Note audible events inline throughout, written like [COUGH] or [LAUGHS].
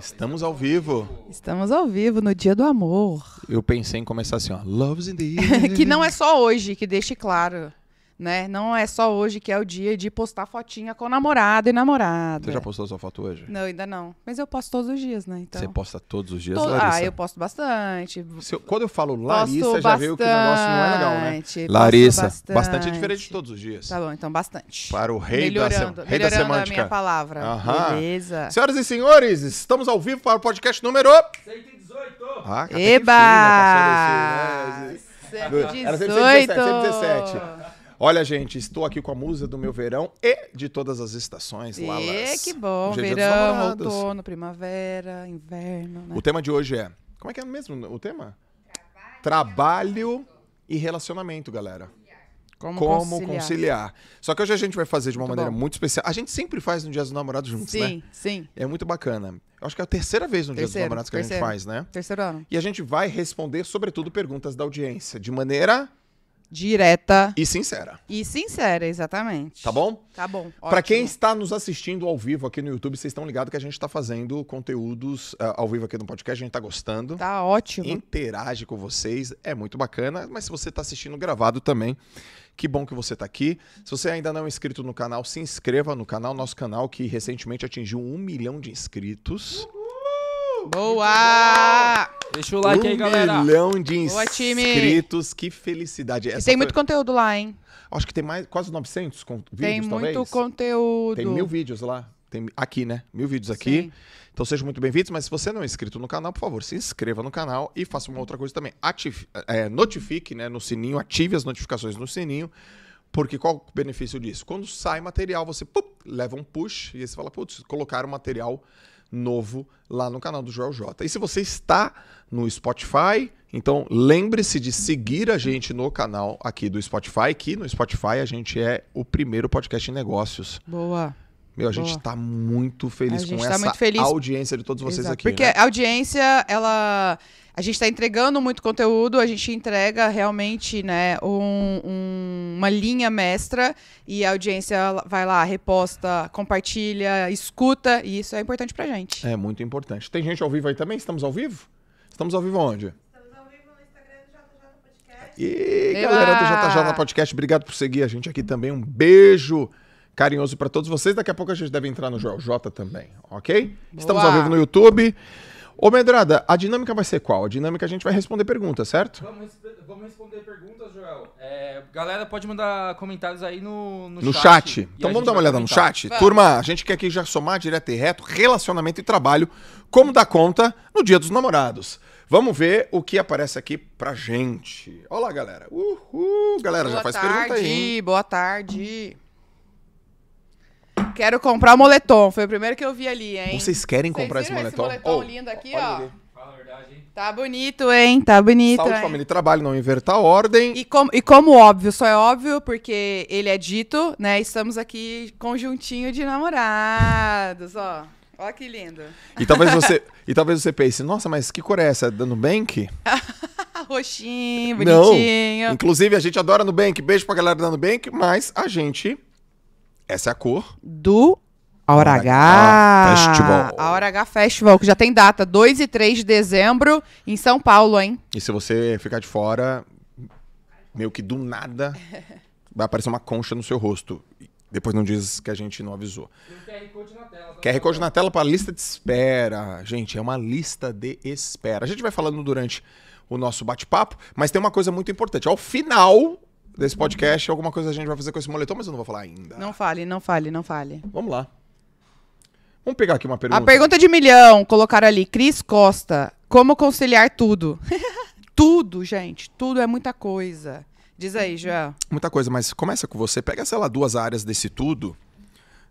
Estamos ao vivo. Estamos ao vivo no Dia do Amor. Eu pensei em começar assim, ó. Love's in the air. [LAUGHS] que não é só hoje, que deixe claro né? Não é só hoje que é o dia de postar fotinha com namorado e namorada. Você já postou sua foto hoje? Não, ainda não. Mas eu posto todos os dias, né? Então... Você posta todos os dias, to... Larissa? Ah, eu posto bastante. Eu, quando eu falo Larissa, posto já bastante, veio que o negócio não é legal, né? Larissa, bastante. bastante é diferente de todos os dias. Tá bom, então bastante. Para o rei melhorando, da, semana rei melhorando da semântica. a minha palavra. Aham. Beleza. Senhoras e senhores, estamos ao vivo para o podcast número... 118! Ah, Eba! Fina, né? 118! 117, 117. Olha, gente, estou aqui com a musa do meu verão e de todas as estações. lá. que bom, verão, outono, primavera, inverno. Né? O tema de hoje é. Como é que é mesmo o tema? Trabalho, Trabalho e relacionamento, galera. Como, como conciliar. conciliar. Só que hoje a gente vai fazer de uma muito maneira bom. muito especial. A gente sempre faz no Dia dos Namorados juntos, sim, né? Sim, sim. É muito bacana. Eu acho que é a terceira vez no terceiro, Dia dos Namorados que terceiro, a gente faz, né? Terceiro ano. E a gente vai responder, sobretudo, perguntas da audiência, de maneira direta e sincera. E sincera, exatamente. Tá bom? Tá bom. Para quem está nos assistindo ao vivo aqui no YouTube, vocês estão ligados que a gente está fazendo conteúdos uh, ao vivo aqui no podcast, a gente está gostando. Tá ótimo. Interage com vocês, é muito bacana, mas se você está assistindo gravado também, que bom que você está aqui. Se você ainda não é inscrito no canal, se inscreva no canal, nosso canal que recentemente atingiu um milhão de inscritos. Uhum. Boa! Deixa o like um aí, galera. Um milhão de Boa, inscritos. Que felicidade. Essa e tem muito foi... conteúdo lá, hein? Acho que tem mais, quase 900 vídeos, Tem muito talvez. conteúdo. Tem mil vídeos lá. Tem aqui, né? Mil vídeos aqui. Sim. Então sejam muito bem-vindos. Mas se você não é inscrito no canal, por favor, se inscreva no canal e faça uma outra coisa também. Ative, é, é, notifique né, no sininho, ative as notificações no sininho. Porque qual o benefício disso? Quando sai material, você pup, leva um push e aí você fala, putz, colocaram material novo lá no canal do Joel J. E se você está no Spotify, então lembre-se de seguir a gente no canal aqui do Spotify, que no Spotify a gente é o primeiro podcast em negócios. Boa. Meu, a gente Boa. tá muito feliz com tá essa feliz. audiência de todos vocês Exato. aqui. Porque né? a audiência, ela. A gente está entregando muito conteúdo, a gente entrega realmente né, um, um, uma linha mestra e a audiência vai lá, reposta, compartilha, escuta, e isso é importante para gente. É muito importante. Tem gente ao vivo aí também? Estamos ao vivo? Estamos ao vivo onde? E galera do JJ Podcast, obrigado por seguir a gente aqui também. Um beijo carinhoso para todos vocês. Daqui a pouco a gente deve entrar no Joel J também, ok? Boa. Estamos ao vivo no YouTube. Ô, Medrada, a dinâmica vai ser qual? A dinâmica a gente vai responder perguntas, certo? Vamos, vamos responder perguntas, Joel. É, galera, pode mandar comentários aí no, no, no chat. chat. Então vamos dar uma olhada comentar. no chat? Turma, a gente quer aqui já somar direto e reto relacionamento e trabalho, como dar conta no Dia dos Namorados. Vamos ver o que aparece aqui pra gente. Olá, galera. Uhul. Galera, boa já faz tarde, pergunta aí. Boa tarde, boa tarde. Quero comprar o moletom. Foi o primeiro que eu vi ali, hein? Vocês querem Vocês comprar esse moletom? Esse moletom oh, lindo aqui, ó. Ali. Tá bonito, hein? Tá bonito. Saúde, hein? família e trabalho, não inverter a ordem. E, com, e como óbvio, só é óbvio porque ele é dito, né? Estamos aqui conjuntinho de namorados, ó. Olha que lindo. E talvez você, [LAUGHS] e talvez você pense, nossa, mas que cor é essa? Da Nubank? [LAUGHS] Roxinho, bonitinho. Não. Inclusive, a gente adora Nubank. Beijo pra galera da Nubank, mas a gente essa é a cor. Do a Hora H. Festival. A Hora H Festival, que já tem data, 2 e 3 de dezembro, em São Paulo, hein? E se você ficar de fora, meio que do nada, [LAUGHS] vai aparecer uma concha no seu rosto. Depois não diz que a gente não avisou. Tem QR Code na tela. Tá? QR Code na tela para lista de espera. Gente, é uma lista de espera. A gente vai falando durante o nosso bate-papo, mas tem uma coisa muito importante. Ao final desse podcast. Alguma coisa a gente vai fazer com esse moletom, mas eu não vou falar ainda. Não fale, não fale, não fale. Vamos lá. Vamos pegar aqui uma pergunta. A pergunta de milhão, colocaram ali. Cris Costa, como conciliar tudo? [LAUGHS] tudo, gente. Tudo é muita coisa. Diz aí, Joel. Muita coisa, mas começa com você. Pega, sei lá, duas áreas desse tudo,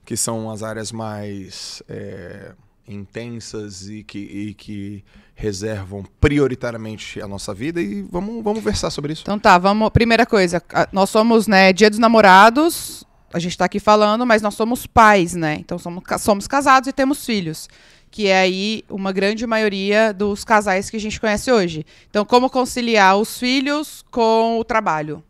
que são as áreas mais. É intensas e que, e que reservam prioritariamente a nossa vida e vamos, vamos versar sobre isso. Então tá, vamos. Primeira coisa, nós somos, né, dia dos namorados, a gente está aqui falando, mas nós somos pais, né? Então somos, somos casados e temos filhos. Que é aí uma grande maioria dos casais que a gente conhece hoje. Então, como conciliar os filhos com o trabalho?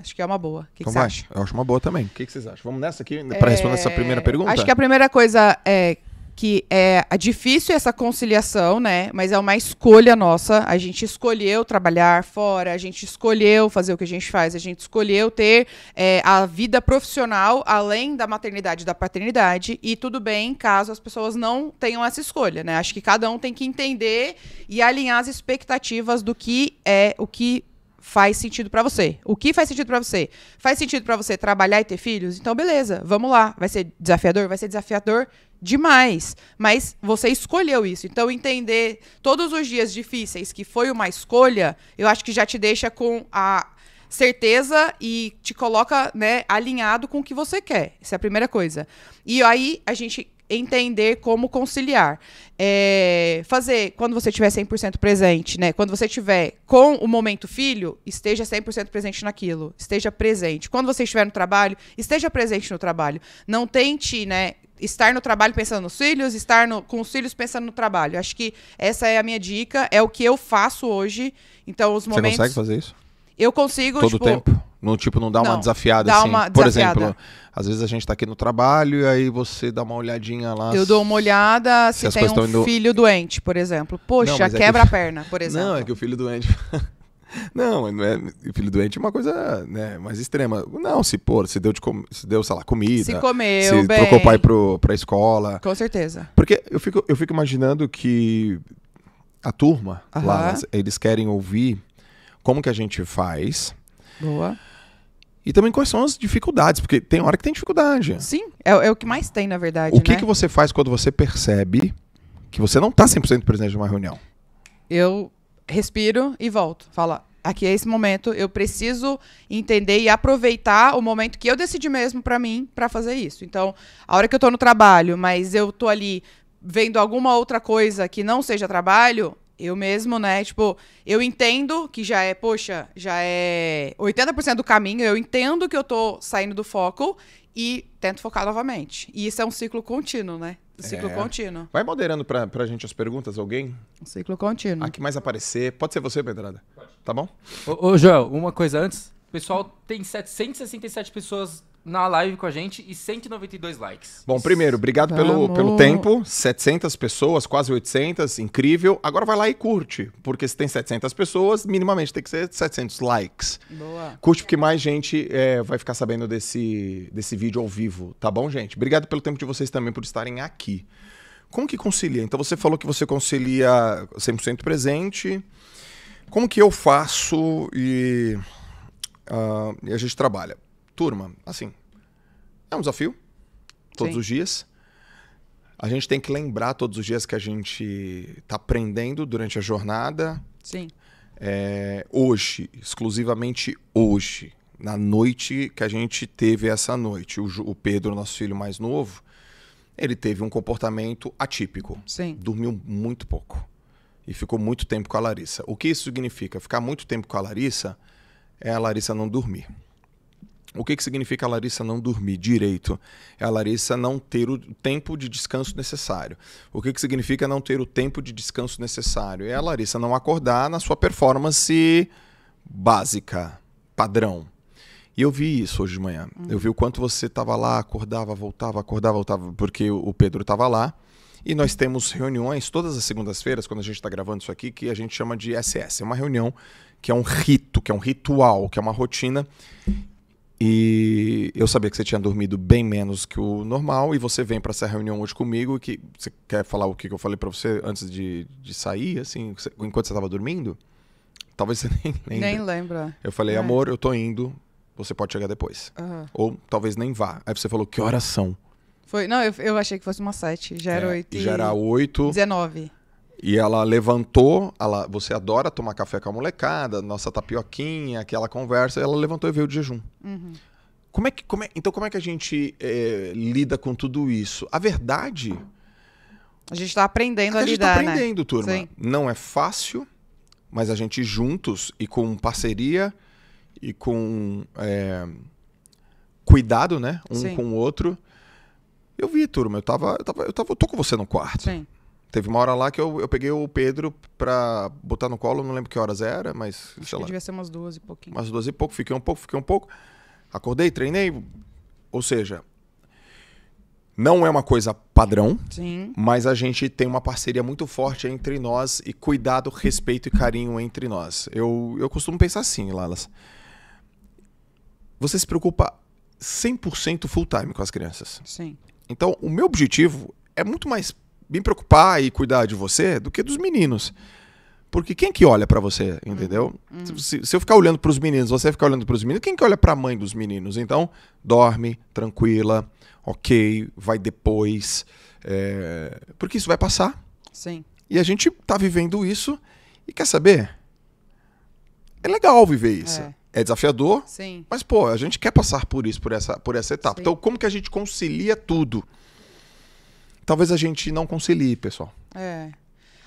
Acho que é uma boa. O que então que acha? eu acho uma boa também. O que, que vocês acham? Vamos nessa aqui, para é... responder essa primeira pergunta? Acho que a primeira coisa é que é difícil essa conciliação, né? Mas é uma escolha nossa. A gente escolheu trabalhar fora, a gente escolheu fazer o que a gente faz, a gente escolheu ter é, a vida profissional além da maternidade e da paternidade. E tudo bem caso as pessoas não tenham essa escolha, né? Acho que cada um tem que entender e alinhar as expectativas do que é o que faz sentido para você. O que faz sentido para você? Faz sentido para você trabalhar e ter filhos? Então beleza, vamos lá. Vai ser desafiador? Vai ser desafiador demais, mas você escolheu isso. Então entender todos os dias difíceis que foi uma escolha, eu acho que já te deixa com a certeza e te coloca, né, alinhado com o que você quer. Essa é a primeira coisa. E aí a gente entender como conciliar. É, fazer, quando você estiver 100% presente, né? Quando você estiver com o momento filho, esteja 100% presente naquilo. Esteja presente. Quando você estiver no trabalho, esteja presente no trabalho. Não tente, né? Estar no trabalho pensando nos filhos, estar no, com os filhos pensando no trabalho. Acho que essa é a minha dica, é o que eu faço hoje. Então, os momentos. Você consegue fazer isso? Eu consigo. Todo tipo, tempo? No tipo, não dá não, uma desafiada dá assim. Uma Por desafiada. exemplo, às vezes a gente tá aqui no trabalho e aí você dá uma olhadinha lá. Eu dou uma olhada se, se tem um indo... filho doente, por exemplo. Poxa, não, quebra é que... a perna, por exemplo. Não, é que o filho doente. [LAUGHS] não, não é... filho doente é uma coisa né, mais extrema. Não, se pôr, se deu, de com... se deu, sei lá, comida. Se comeu, se bem. trocou o pai pro, pra escola. Com certeza. Porque eu fico, eu fico imaginando que a turma uh -huh. lá, eles querem ouvir como que a gente faz. Boa e também quais são as dificuldades, porque tem hora que tem dificuldade. Sim, é, é o que mais tem, na verdade. O que, né? que você faz quando você percebe que você não está 100% presente de uma reunião? Eu respiro e volto. Fala, aqui é esse momento, eu preciso entender e aproveitar o momento que eu decidi mesmo para mim para fazer isso. Então, a hora que eu estou no trabalho, mas eu estou ali vendo alguma outra coisa que não seja trabalho, eu mesmo, né? Tipo, eu entendo que já é, poxa, já é 80% do caminho, eu entendo que eu tô saindo do foco e tento focar novamente. E isso é um ciclo contínuo, né? Um ciclo é. contínuo. Vai moderando pra, pra gente as perguntas, alguém? Um ciclo contínuo. A que mais aparecer. Pode ser você, Pedrada? Pode. Tá bom? Ô, ô Joel, uma coisa antes. O pessoal tem 767 pessoas na live com a gente e 192 likes. Bom, primeiro, obrigado pelo, pelo tempo. 700 pessoas, quase 800, incrível. Agora vai lá e curte, porque se tem 700 pessoas, minimamente tem que ser 700 likes. Boa. Curte porque mais gente é, vai ficar sabendo desse, desse vídeo ao vivo, tá bom, gente? Obrigado pelo tempo de vocês também por estarem aqui. Como que concilia? Então você falou que você concilia 100% presente. Como que eu faço e uh, a gente trabalha? turma, assim, é um desafio todos Sim. os dias. A gente tem que lembrar todos os dias que a gente está aprendendo durante a jornada. Sim. É, hoje, exclusivamente hoje, na noite que a gente teve essa noite, o, o Pedro, nosso filho mais novo, ele teve um comportamento atípico. Sim. Dormiu muito pouco e ficou muito tempo com a Larissa. O que isso significa? Ficar muito tempo com a Larissa é a Larissa não dormir. O que, que significa a Larissa não dormir direito? É a Larissa não ter o tempo de descanso necessário. O que, que significa não ter o tempo de descanso necessário? É a Larissa não acordar na sua performance básica, padrão. E eu vi isso hoje de manhã. Hum. Eu vi o quanto você estava lá, acordava, voltava, acordava, voltava, porque o Pedro estava lá. E nós temos reuniões todas as segundas-feiras, quando a gente está gravando isso aqui, que a gente chama de SS. É uma reunião que é um rito, que é um ritual, que é uma rotina e eu sabia que você tinha dormido bem menos que o normal e você vem para essa reunião hoje comigo que você quer falar o que eu falei para você antes de, de sair, assim, enquanto você estava dormindo? Talvez você [LAUGHS] nem lembre. Nem lembra. Eu falei, é. amor, eu tô indo, você pode chegar depois. Uhum. Ou talvez nem vá. Aí você falou, que horas são? Foi, não, eu, eu achei que fosse uma sete, já era é, oito. e já era oito. Dezenove. E ela levantou, ela, você adora tomar café com a molecada, nossa tapioquinha, aquela conversa, ela levantou e veio de jejum. Uhum. Como é que, como é, então, como é que a gente é, lida com tudo isso? A verdade. A gente está aprendendo é a, a tá lidar. A gente está aprendendo, né? turma. Sim. Não é fácil, mas a gente juntos e com parceria e com é, cuidado, né? Um Sim. com o outro. Eu vi, turma, eu tava, eu tava, eu tava, eu tô com você no quarto. Sim. Teve uma hora lá que eu, eu peguei o Pedro pra botar no colo, não lembro que horas era, mas. Acho sei que lá, devia ser umas duas e pouquinho. Umas duas e pouco, fiquei um pouco, fiquei um pouco. Acordei, treinei. Ou seja, não é uma coisa padrão, Sim. mas a gente tem uma parceria muito forte entre nós e cuidado, respeito e carinho entre nós. Eu, eu costumo pensar assim, Lalas. Você se preocupa 100% full time com as crianças. Sim. Então, o meu objetivo é muito mais me preocupar e cuidar de você do que dos meninos. Porque quem que olha para você, entendeu? Uhum. Se, se, eu ficar olhando para os meninos, você ficar olhando para os meninos, quem que olha para a mãe dos meninos? Então, dorme, tranquila, ok, vai depois. É... Porque isso vai passar. Sim. E a gente tá vivendo isso e quer saber? É legal viver isso. É, é desafiador, Sim. mas pô, a gente quer passar por isso, por essa, por essa etapa. Sim. Então, como que a gente concilia tudo? Talvez a gente não concilie, pessoal. É.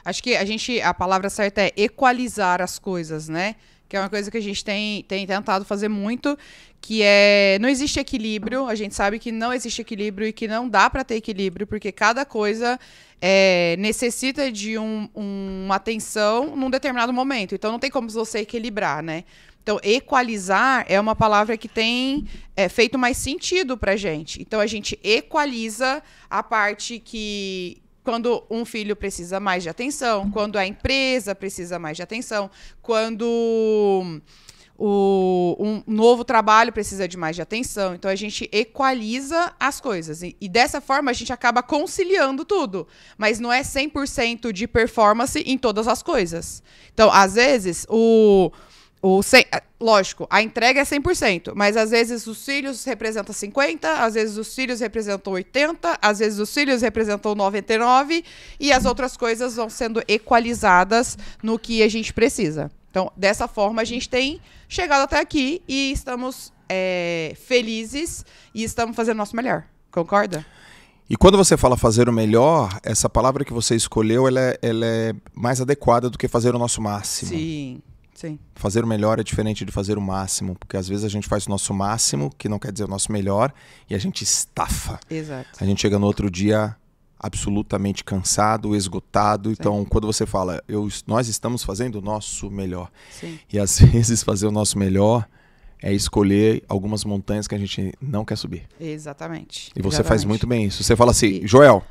Acho que a gente, a palavra certa é equalizar as coisas, né? Que é uma coisa que a gente tem, tem tentado fazer muito, que é não existe equilíbrio. A gente sabe que não existe equilíbrio e que não dá para ter equilíbrio, porque cada coisa é, necessita de um, um, uma atenção num determinado momento. Então não tem como você equilibrar, né? Então, equalizar é uma palavra que tem é, feito mais sentido para gente. Então, a gente equaliza a parte que, quando um filho precisa mais de atenção, quando a empresa precisa mais de atenção, quando o, um novo trabalho precisa de mais de atenção. Então a gente equaliza as coisas. E, e dessa forma a gente acaba conciliando tudo. Mas não é 100% de performance em todas as coisas. Então, às vezes, o o eh, lógico, a entrega é 100%, mas às vezes os cílios representam 50, às vezes os cílios representam 80, às vezes os cílios representam 99 e as outras coisas vão sendo equalizadas no que a gente precisa. Então, dessa forma, a gente tem chegado até aqui e estamos é, felizes e estamos fazendo nosso melhor. Concorda? E quando você fala fazer o melhor, essa palavra que você escolheu ela é, ela é mais adequada do que fazer o nosso máximo. Sim. Sim. Fazer o melhor é diferente de fazer o máximo, porque às vezes a gente faz o nosso máximo, que não quer dizer o nosso melhor, e a gente estafa. Exato. A gente chega no outro dia absolutamente cansado, esgotado. Sim. Então, quando você fala, eu, nós estamos fazendo o nosso melhor. Sim. E às [LAUGHS] vezes fazer o nosso melhor é escolher algumas montanhas que a gente não quer subir. Exatamente. E você Exatamente. faz muito bem isso. Você fala assim, Joel,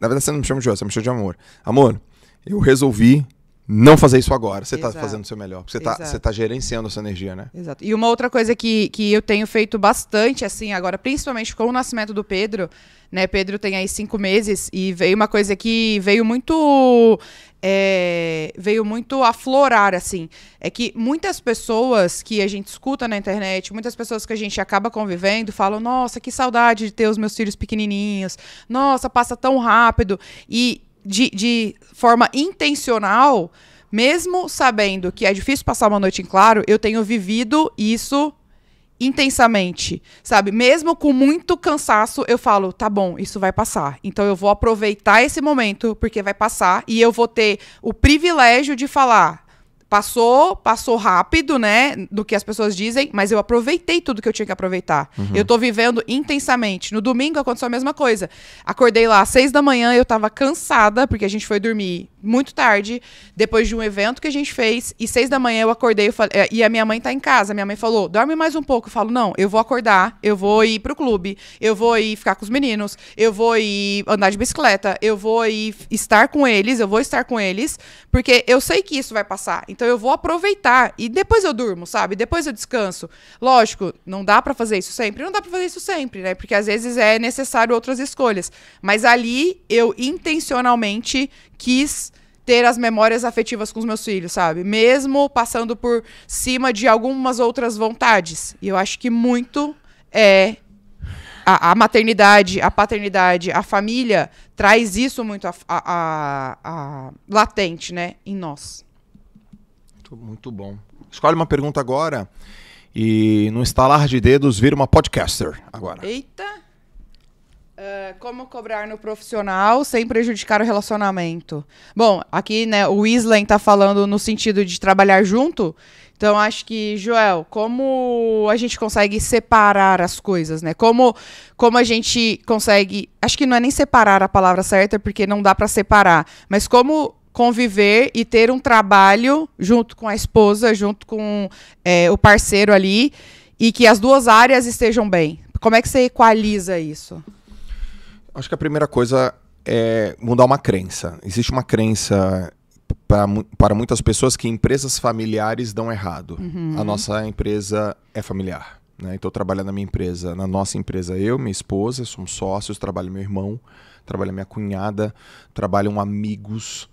na verdade você não me chama de Joel, você me chama de amor. Amor, eu resolvi não fazer isso agora. Você está fazendo o seu melhor. Você está tá gerenciando a sua energia, né? Exato. E uma outra coisa que, que eu tenho feito bastante, assim, agora, principalmente com o nascimento do Pedro, né? Pedro tem aí cinco meses e veio uma coisa que veio muito. É, veio muito aflorar, assim. É que muitas pessoas que a gente escuta na internet, muitas pessoas que a gente acaba convivendo, falam: nossa, que saudade de ter os meus filhos pequenininhos, nossa, passa tão rápido. E de, de forma intencional, mesmo sabendo que é difícil passar uma noite em claro, eu tenho vivido isso intensamente, sabe? Mesmo com muito cansaço, eu falo, tá bom, isso vai passar. Então eu vou aproveitar esse momento porque vai passar e eu vou ter o privilégio de falar, Passou, passou rápido, né? Do que as pessoas dizem, mas eu aproveitei tudo que eu tinha que aproveitar. Uhum. Eu tô vivendo intensamente. No domingo aconteceu a mesma coisa. Acordei lá às seis da manhã, eu tava cansada, porque a gente foi dormir muito tarde, depois de um evento que a gente fez, e seis da manhã eu acordei eu falei, eh, e a minha mãe tá em casa. Minha mãe falou: dorme mais um pouco. Eu falo: não, eu vou acordar, eu vou ir pro clube, eu vou ir ficar com os meninos, eu vou ir andar de bicicleta, eu vou ir estar com eles, eu vou estar com eles, porque eu sei que isso vai passar. Então, então eu vou aproveitar e depois eu durmo, sabe? Depois eu descanso. Lógico, não dá para fazer isso sempre, não dá para fazer isso sempre, né? Porque às vezes é necessário outras escolhas. Mas ali eu intencionalmente quis ter as memórias afetivas com os meus filhos, sabe? Mesmo passando por cima de algumas outras vontades. E eu acho que muito é a, a, maternidade, a paternidade, a família traz isso muito a, a, a latente, né, em nós. Muito, muito bom. Escolhe uma pergunta agora e, no estalar de dedos, vira uma podcaster agora. Eita! Uh, como cobrar no profissional sem prejudicar o relacionamento? Bom, aqui né, o Islen está falando no sentido de trabalhar junto. Então acho que, Joel, como a gente consegue separar as coisas, né? Como como a gente consegue, acho que não é nem separar a palavra certa, porque não dá para separar, mas como conviver e ter um trabalho junto com a esposa, junto com é, o parceiro ali, e que as duas áreas estejam bem? Como é que você equaliza isso? Acho que a primeira coisa é mudar uma crença. Existe uma crença para, para muitas pessoas que empresas familiares dão errado. Uhum. A nossa empresa é familiar. Né? Então, trabalhando na minha empresa, na nossa empresa, eu, minha esposa, somos sócios, trabalho meu irmão, trabalho minha cunhada, trabalham amigos,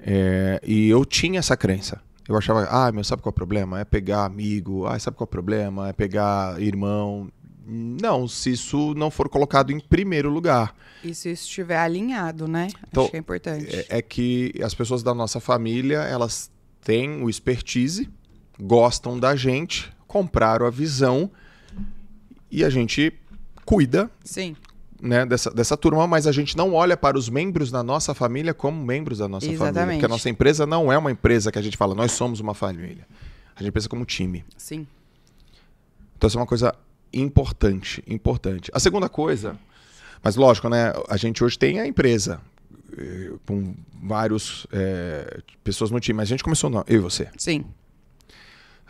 é, e eu tinha essa crença. Eu achava, ah, meu, sabe qual é o problema? É pegar amigo, ah, sabe qual é o problema? É pegar irmão. Não, se isso não for colocado em primeiro lugar. E se isso estiver alinhado, né? Então, Acho que é importante. É, é que as pessoas da nossa família, elas têm o expertise, gostam da gente, compraram a visão e a gente cuida, Sim né, dessa, dessa turma, mas a gente não olha para os membros da nossa família como membros da nossa Exatamente. família. Porque a nossa empresa não é uma empresa que a gente fala, nós somos uma família. A gente pensa como time. Sim. Então, isso é uma coisa importante, importante. A segunda coisa, mas lógico, né? A gente hoje tem a empresa eh, com vários é, pessoas no time. Mas a gente começou, não, eu e você. Sim.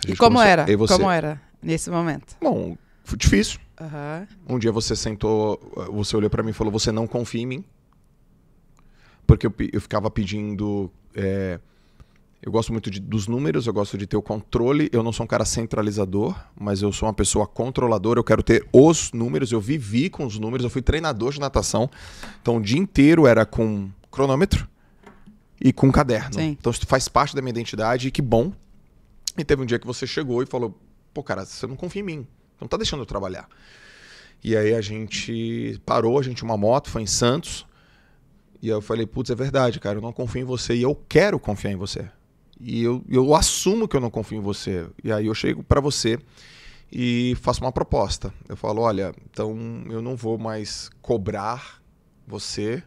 E como começou, era? Como era nesse momento? Bom, foi difícil. Uhum. Um dia você sentou, você olhou para mim e falou: Você não confia em mim. Porque eu, eu ficava pedindo. É, eu gosto muito de, dos números, eu gosto de ter o controle. Eu não sou um cara centralizador, mas eu sou uma pessoa controladora. Eu quero ter os números. Eu vivi com os números. Eu fui treinador de natação. Então o dia inteiro era com cronômetro e com caderno. Sim. Então isso faz parte da minha identidade e que bom. E teve um dia que você chegou e falou: Pô, cara, você não confia em mim. Não tá deixando eu trabalhar. E aí a gente parou, a gente uma moto, foi em Santos. E eu falei, putz, é verdade, cara, eu não confio em você e eu quero confiar em você. E eu, eu assumo que eu não confio em você. E aí eu chego para você e faço uma proposta. Eu falo, olha, então eu não vou mais cobrar você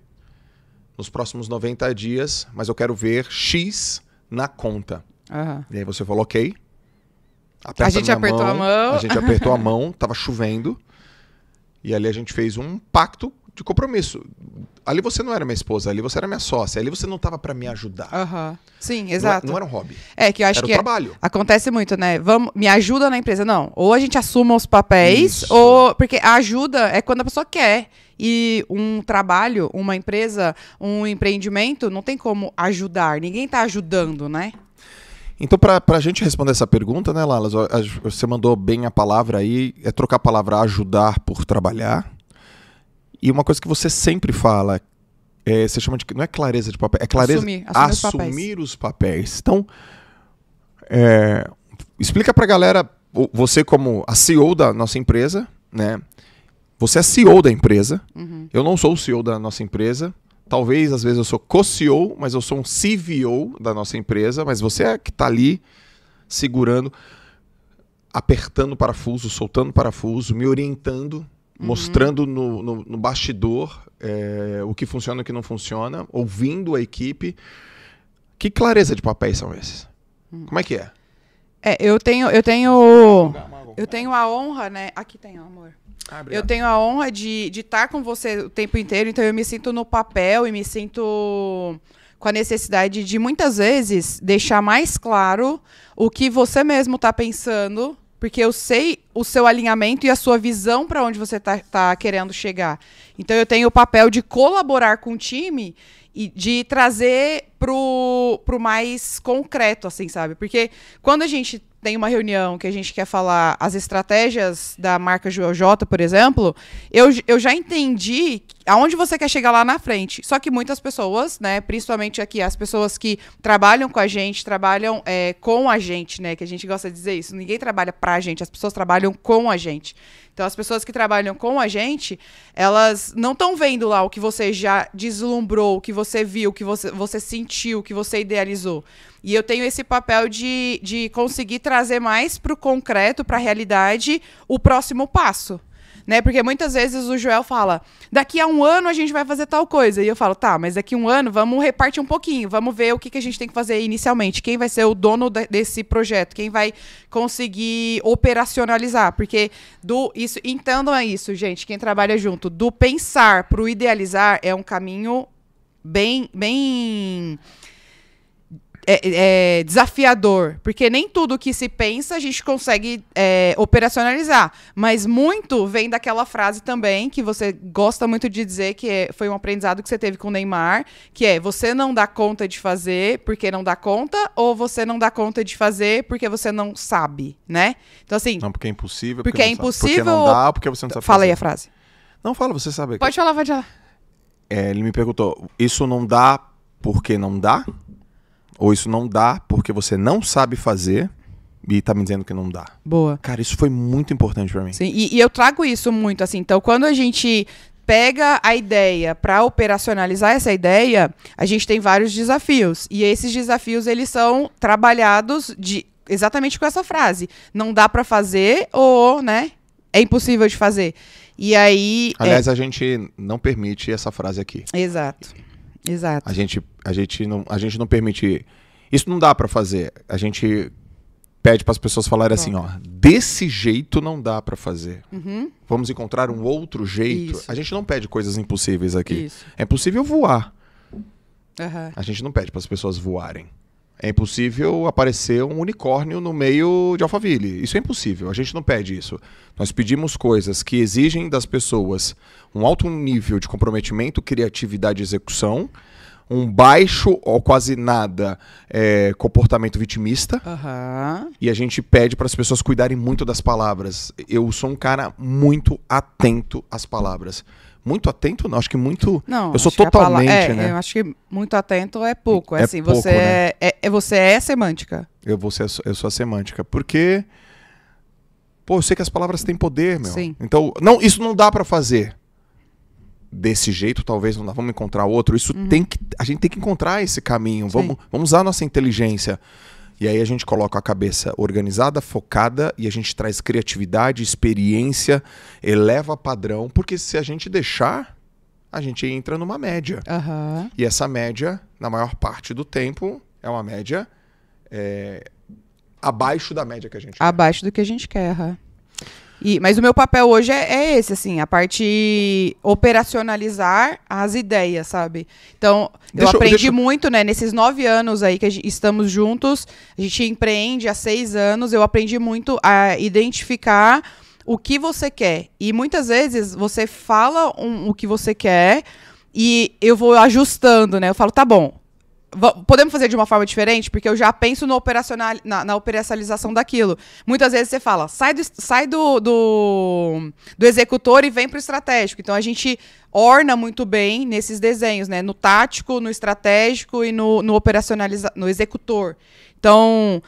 nos próximos 90 dias, mas eu quero ver X na conta. Uhum. E aí você falou, ok, Aperta a gente apertou mão, a mão. A gente apertou a mão, tava chovendo. E ali a gente fez um pacto de compromisso. Ali você não era minha esposa, ali você era minha sócia, ali você não tava para me ajudar. Uhum. Sim, é- exato. Não, não, era um hobby. É que eu acho era que um é- trabalho. acontece muito, né? Vamos, me ajuda na empresa não. Ou a gente assuma os papéis, Isso. ou porque a ajuda é quando a pessoa quer. E um trabalho, uma empresa, um empreendimento, não tem como ajudar. Ninguém tá ajudando, né? Então, para a gente responder essa pergunta, né, Lalas, você mandou bem a palavra aí, é trocar a palavra ajudar por trabalhar. E uma coisa que você sempre fala, é, você chama de. Não é clareza de papel, é clareza. Assumir, assumir, assumir os, papéis. os papéis. Então, é, explica para a galera, você como a CEO da nossa empresa, né? Você é CEO da empresa. Uhum. Eu não sou o CEO da nossa empresa. Talvez, às vezes, eu sou co-CEO, mas eu sou um CVO da nossa empresa, mas você é que está ali segurando, apertando parafuso, soltando parafuso, me orientando, uhum. mostrando no, no, no bastidor é, o que funciona e o que não funciona, ouvindo a equipe. Que clareza de papéis são esses? Uhum. Como é que é? É, eu tenho, eu tenho, eu tenho a honra, né? Aqui tem, amor. Ah, eu tenho a honra de, de estar tá com você o tempo inteiro, então eu me sinto no papel e me sinto com a necessidade de muitas vezes deixar mais claro o que você mesmo está pensando, porque eu sei o seu alinhamento e a sua visão para onde você está tá querendo chegar. Então eu tenho o papel de colaborar com o time e de trazer pro, pro mais concreto, assim, sabe? Porque quando a gente tem uma reunião que a gente quer falar as estratégias da marca Joel J, por exemplo, eu, eu já entendi aonde você quer chegar lá na frente. Só que muitas pessoas, né, principalmente aqui, as pessoas que trabalham com a gente, trabalham é, com a gente, né, que a gente gosta de dizer isso, ninguém trabalha pra gente, as pessoas trabalham com a gente. Então, as pessoas que trabalham com a gente, elas não estão vendo lá o que você já deslumbrou, o que você viu, o que você, você sentiu, o que você idealizou. E eu tenho esse papel de, de conseguir trazer mais para o concreto, para a realidade, o próximo passo né? Porque muitas vezes o Joel fala: daqui a um ano a gente vai fazer tal coisa. E eu falo: tá, mas daqui a um ano vamos repartir um pouquinho, vamos ver o que, que a gente tem que fazer inicialmente. Quem vai ser o dono desse projeto? Quem vai conseguir operacionalizar? Porque do isso, então é isso, gente, quem trabalha junto, do pensar para o idealizar é um caminho bem, bem é, é, é, desafiador, porque nem tudo que se pensa a gente consegue é, operacionalizar, mas muito vem daquela frase também que você gosta muito de dizer que é, foi um aprendizado que você teve com o Neymar, que é você não dá conta de fazer porque não dá conta, ou você não dá conta de fazer porque você não sabe, né? Então assim. Não porque é impossível. Porque, porque é impossível. Porque não dá, porque você não sabe. Fala aí a frase. Não fala, você sabe. Pode falar, pode falar. É, ele me perguntou, isso não dá porque não dá? Ou isso não dá porque você não sabe fazer e tá me dizendo que não dá. Boa. Cara, isso foi muito importante para mim. Sim, e, e eu trago isso muito, assim. Então, quando a gente pega a ideia para operacionalizar essa ideia, a gente tem vários desafios. E esses desafios, eles são trabalhados de exatamente com essa frase. Não dá para fazer ou, né, é impossível de fazer. E aí. É Aliás, é... a gente não permite essa frase aqui. Exato. Exato. A gente, a gente, não, a gente não permite. Isso não dá para fazer. A gente pede para as pessoas falarem Bom. assim, ó, desse jeito não dá para fazer. Uhum. Vamos encontrar um outro jeito. Isso. A gente não pede coisas impossíveis aqui. Isso. É possível voar. Uhum. A gente não pede para as pessoas voarem. É impossível aparecer um unicórnio no meio de Alphaville. Isso é impossível. A gente não pede isso. Nós pedimos coisas que exigem das pessoas um alto nível de comprometimento, criatividade e execução, um baixo ou quase nada é, comportamento vitimista. Uhum. E a gente pede para as pessoas cuidarem muito das palavras. Eu sou um cara muito atento às palavras. Muito atento, não. Acho que muito. Não, eu sou totalmente, palavra, é, né? Eu acho que muito atento é pouco. É, assim, pouco, você, né? É, é, é, você é semântica. Eu, você, eu sou a semântica. Porque. Pô, eu sei que as palavras têm poder, meu. Sim. Então, não, isso não dá para fazer desse jeito, talvez não dá. Vamos encontrar outro. Isso uhum. tem que, a gente tem que encontrar esse caminho. Vamos, vamos usar a nossa inteligência. E aí a gente coloca a cabeça organizada, focada e a gente traz criatividade, experiência, eleva padrão, porque se a gente deixar, a gente entra numa média. Uhum. E essa média, na maior parte do tempo, é uma média é, abaixo da média que a gente abaixo quer. Abaixo do que a gente quer. E, mas o meu papel hoje é, é, esse, assim, a parte operacionalizar as ideias, sabe? Então, deixa, eu aprendi deixa... muito, né? Nesses nove anos aí que gente, estamos juntos, a gente empreende há seis anos, eu aprendi muito a identificar o que você quer. E muitas vezes você fala um, o que você quer e eu vou ajustando, né? Eu falo, tá bom, podemos fazer de uma forma diferente? Porque eu já penso no operacional, na, na operacionalização daquilo. Muitas vezes você fala, sai, do, sai do, do, do executor e vem para o estratégico. Então a gente orna muito bem nesses desenhos, né? No tático, no estratégico e no, no operacionaliza no executor. Então,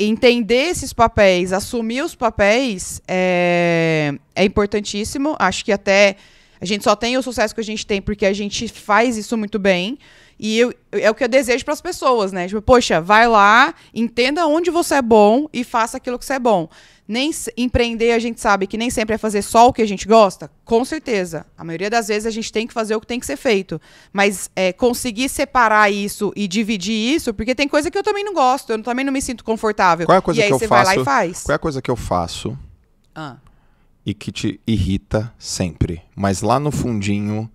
entender esses papéis, assumir os papéis é, é importantíssimo. Acho que até a gente só tem o sucesso que a gente tem porque a gente faz isso muito bem. E eu, é o que eu desejo para as pessoas, né? Tipo, poxa, vai lá, entenda onde você é bom e faça aquilo que você é bom. Nem empreender, a gente sabe que nem sempre é fazer só o que a gente gosta? Com certeza. A maioria das vezes a gente tem que fazer o que tem que ser feito. Mas é, conseguir separar isso e dividir isso, porque tem coisa que eu também não gosto, eu também não me sinto confortável. Qual é a coisa e aí que eu faço, vai lá e faz. Qual é a coisa que eu faço ah. e que te irrita sempre? Mas lá no fundinho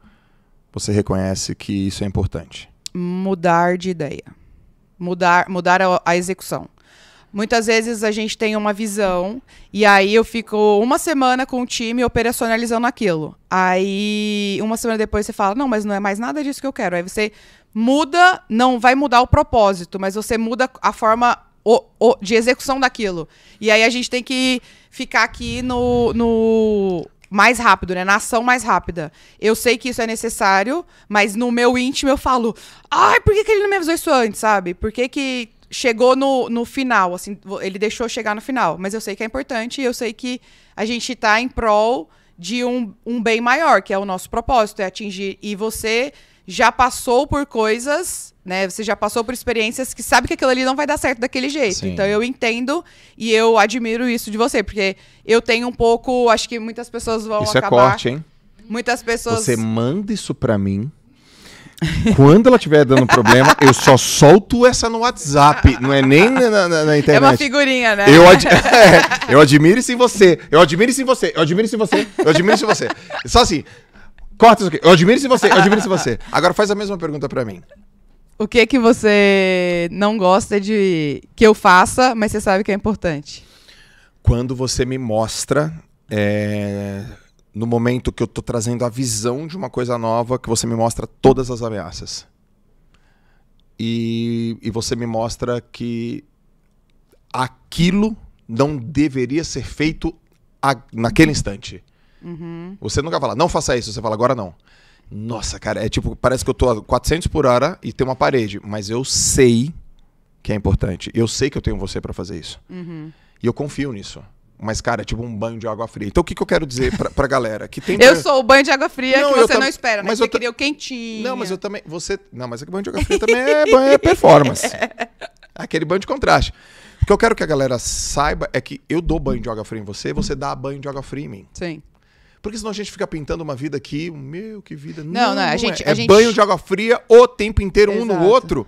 você reconhece que isso é importante mudar de ideia, mudar, mudar a, a execução. Muitas vezes a gente tem uma visão e aí eu fico uma semana com o time operacionalizando aquilo. Aí uma semana depois você fala: "Não, mas não é mais nada disso que eu quero". Aí você muda, não vai mudar o propósito, mas você muda a forma o, o, de execução daquilo. E aí a gente tem que ficar aqui no, no mais rápido, né? Na ação mais rápida. Eu sei que isso é necessário, mas no meu íntimo eu falo, ai, por que, que ele não me avisou isso antes, sabe? Por que, que chegou no, no final, assim, ele deixou chegar no final. Mas eu sei que é importante e eu sei que a gente está em prol de um, um bem maior, que é o nosso propósito, é atingir. E você já passou por coisas, né? Você já passou por experiências que sabe que aquilo ali não vai dar certo daquele jeito. Sim. Então eu entendo e eu admiro isso de você, porque eu tenho um pouco, acho que muitas pessoas vão isso é acabar. Isso é corte, hein? Muitas pessoas. Você manda isso para mim. Quando ela estiver dando problema, eu só solto essa no WhatsApp, não é nem na, na, na internet. É uma figurinha, né? Eu, ad... [LAUGHS] é, eu admiro isso em você, eu admiro isso em você, eu admiro isso em você, eu admiro isso em você. Só assim, Corta isso aqui. Eu admiro se você, eu admiro se você. [LAUGHS] Agora faz a mesma pergunta para mim. O que é que você não gosta de que eu faça, mas você sabe que é importante? Quando você me mostra é, no momento que eu tô trazendo a visão de uma coisa nova, que você me mostra todas as ameaças. E, e você me mostra que aquilo não deveria ser feito a, naquele instante. Uhum. Você nunca fala, não faça isso, você fala, agora não. Nossa, cara, é tipo, parece que eu tô a 400 por hora e tem uma parede, mas eu sei que é importante. Eu sei que eu tenho você para fazer isso. Uhum. E eu confio nisso. Mas, cara, é tipo um banho de água fria. Então, o que, que eu quero dizer pra, pra galera? Que tem [LAUGHS] Eu sou o banho de água fria não, que você tam... não espera, né? Mas você queria o quentinho. Não, mas eu também. Você. Não, mas é que banho de água fria também é, banho, é performance. [LAUGHS] é. Aquele banho de contraste. O que eu quero que a galera saiba é que eu dou banho de água fria em você, você dá banho de água fria em mim. Sim. Porque senão a gente fica pintando uma vida aqui, meu, que vida. Não, não, não a é. gente. É, a gente... banho de água fria o tempo inteiro, Exato. um no outro.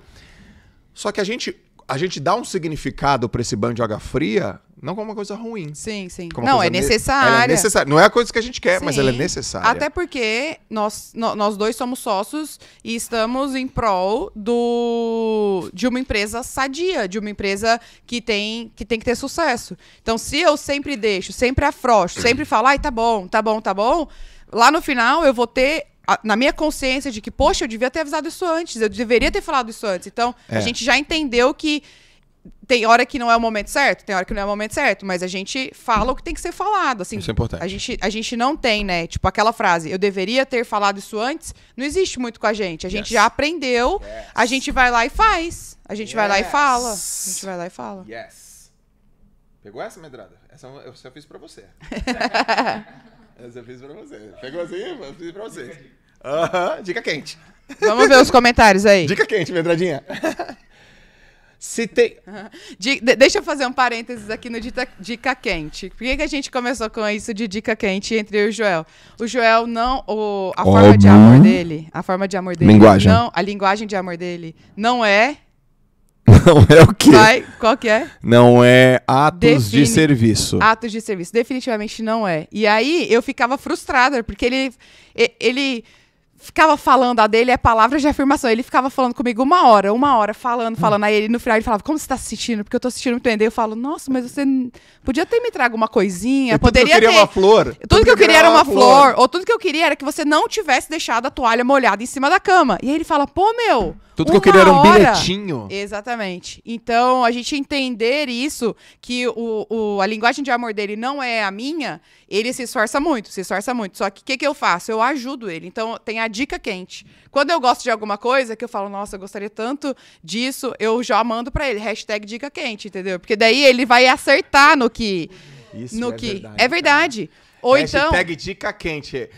Só que a gente, a gente dá um significado para esse banho de água fria não como uma coisa ruim. Sim, sim. Não, é necessária. é necessária. Não é a coisa que a gente quer, sim. mas ela é necessária. Até porque nós, nós dois somos sócios e estamos em prol do, de uma empresa sadia, de uma empresa que tem, que tem que ter sucesso. Então, se eu sempre deixo, sempre afrocho, [CLEARS THROAT] sempre falo, ai, tá bom, tá bom, tá bom, lá no final eu vou ter na minha consciência de que, poxa, eu devia ter avisado isso antes, eu deveria ter falado isso antes. Então, é. a gente já entendeu que tem hora que não é o momento certo, tem hora que não é o momento certo, mas a gente fala o que tem que ser falado, assim. Isso é importante. A gente, a gente não tem, né, tipo aquela frase, eu deveria ter falado isso antes, não existe muito com a gente. A gente yes. já aprendeu, yes. a gente vai lá e faz. A gente yes. vai lá e fala. A gente vai lá e fala. Yes. Pegou essa medrada? Essa eu só fiz para você. [LAUGHS] essa eu fiz para você. Pegou assim? Eu fiz para você uh -huh. dica quente. Vamos ver os comentários aí. Dica quente, medradinha. [LAUGHS] Se tem. [LAUGHS] De, deixa eu fazer um parênteses aqui no Dita, Dica Quente. Por que, que a gente começou com isso de Dica Quente entre eu e o Joel? O Joel não. O, a forma de amor dele. A forma de amor dele. Linguagem. Não, a linguagem de amor dele não é. [LAUGHS] Não é o quê? Vai, qual que é? Não é atos Defini de serviço. Atos de serviço, definitivamente não é. E aí eu ficava frustrada, porque ele. ele ficava falando, a dele é palavras de afirmação. Ele ficava falando comigo uma hora, uma hora, falando, hum. falando. Aí ele no final ele falava, como você tá se sentindo? Porque eu tô sentindo muito bem. eu falo, nossa, mas você podia ter me trago uma coisinha. poderia que eu queria ter... uma flor. Tudo, tudo que eu queria era uma flor. flor. Ou tudo que eu queria era que você não tivesse deixado a toalha molhada em cima da cama. E aí ele fala, pô, meu. Tudo uma que eu queria era um hora. bilhetinho. Exatamente. Então, a gente entender isso, que o, o, a linguagem de amor dele não é a minha, ele se esforça muito, se esforça muito. Só que o que, que eu faço? Eu ajudo ele. Então, tem a dica quente. Quando eu gosto de alguma coisa, que eu falo, nossa, eu gostaria tanto disso, eu já mando para ele, hashtag dica quente, entendeu? Porque daí ele vai acertar no que... Isso no é que verdade. É verdade. Cara. Ou hashtag então... Hashtag dica quente.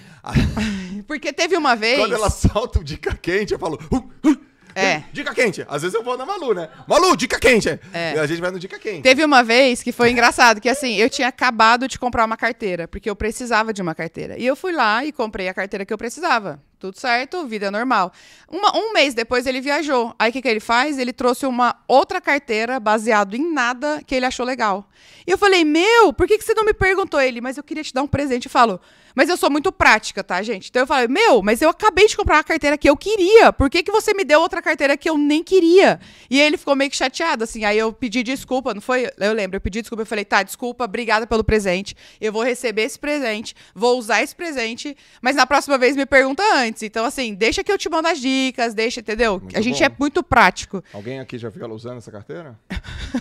[LAUGHS] Porque teve uma vez... Quando ela solta o dica quente, eu falo... Uh, uh, é. Dica quente. Às vezes eu vou na Malu, né? Malu, dica quente. É. A gente vai no dica quente. Teve uma vez que foi engraçado, que assim, eu tinha acabado de comprar uma carteira, porque eu precisava de uma carteira. E eu fui lá e comprei a carteira que eu precisava tudo certo, vida normal. Uma, um mês depois ele viajou. Aí o que, que ele faz? Ele trouxe uma outra carteira baseado em nada que ele achou legal. E eu falei, meu, por que, que você não me perguntou? Ele, mas eu queria te dar um presente. Eu falo, mas eu sou muito prática, tá, gente? Então eu falei, meu, mas eu acabei de comprar uma carteira que eu queria. Por que, que você me deu outra carteira que eu nem queria? E aí ele ficou meio que chateado, assim. Aí eu pedi desculpa, não foi? Eu lembro, eu pedi desculpa. Eu falei, tá, desculpa, obrigada pelo presente. Eu vou receber esse presente, vou usar esse presente, mas na próxima vez me pergunta antes antes. Então, assim, deixa que eu te mando as dicas, deixa, entendeu? Muito a gente é muito prático. Alguém aqui já viu ela usando essa carteira?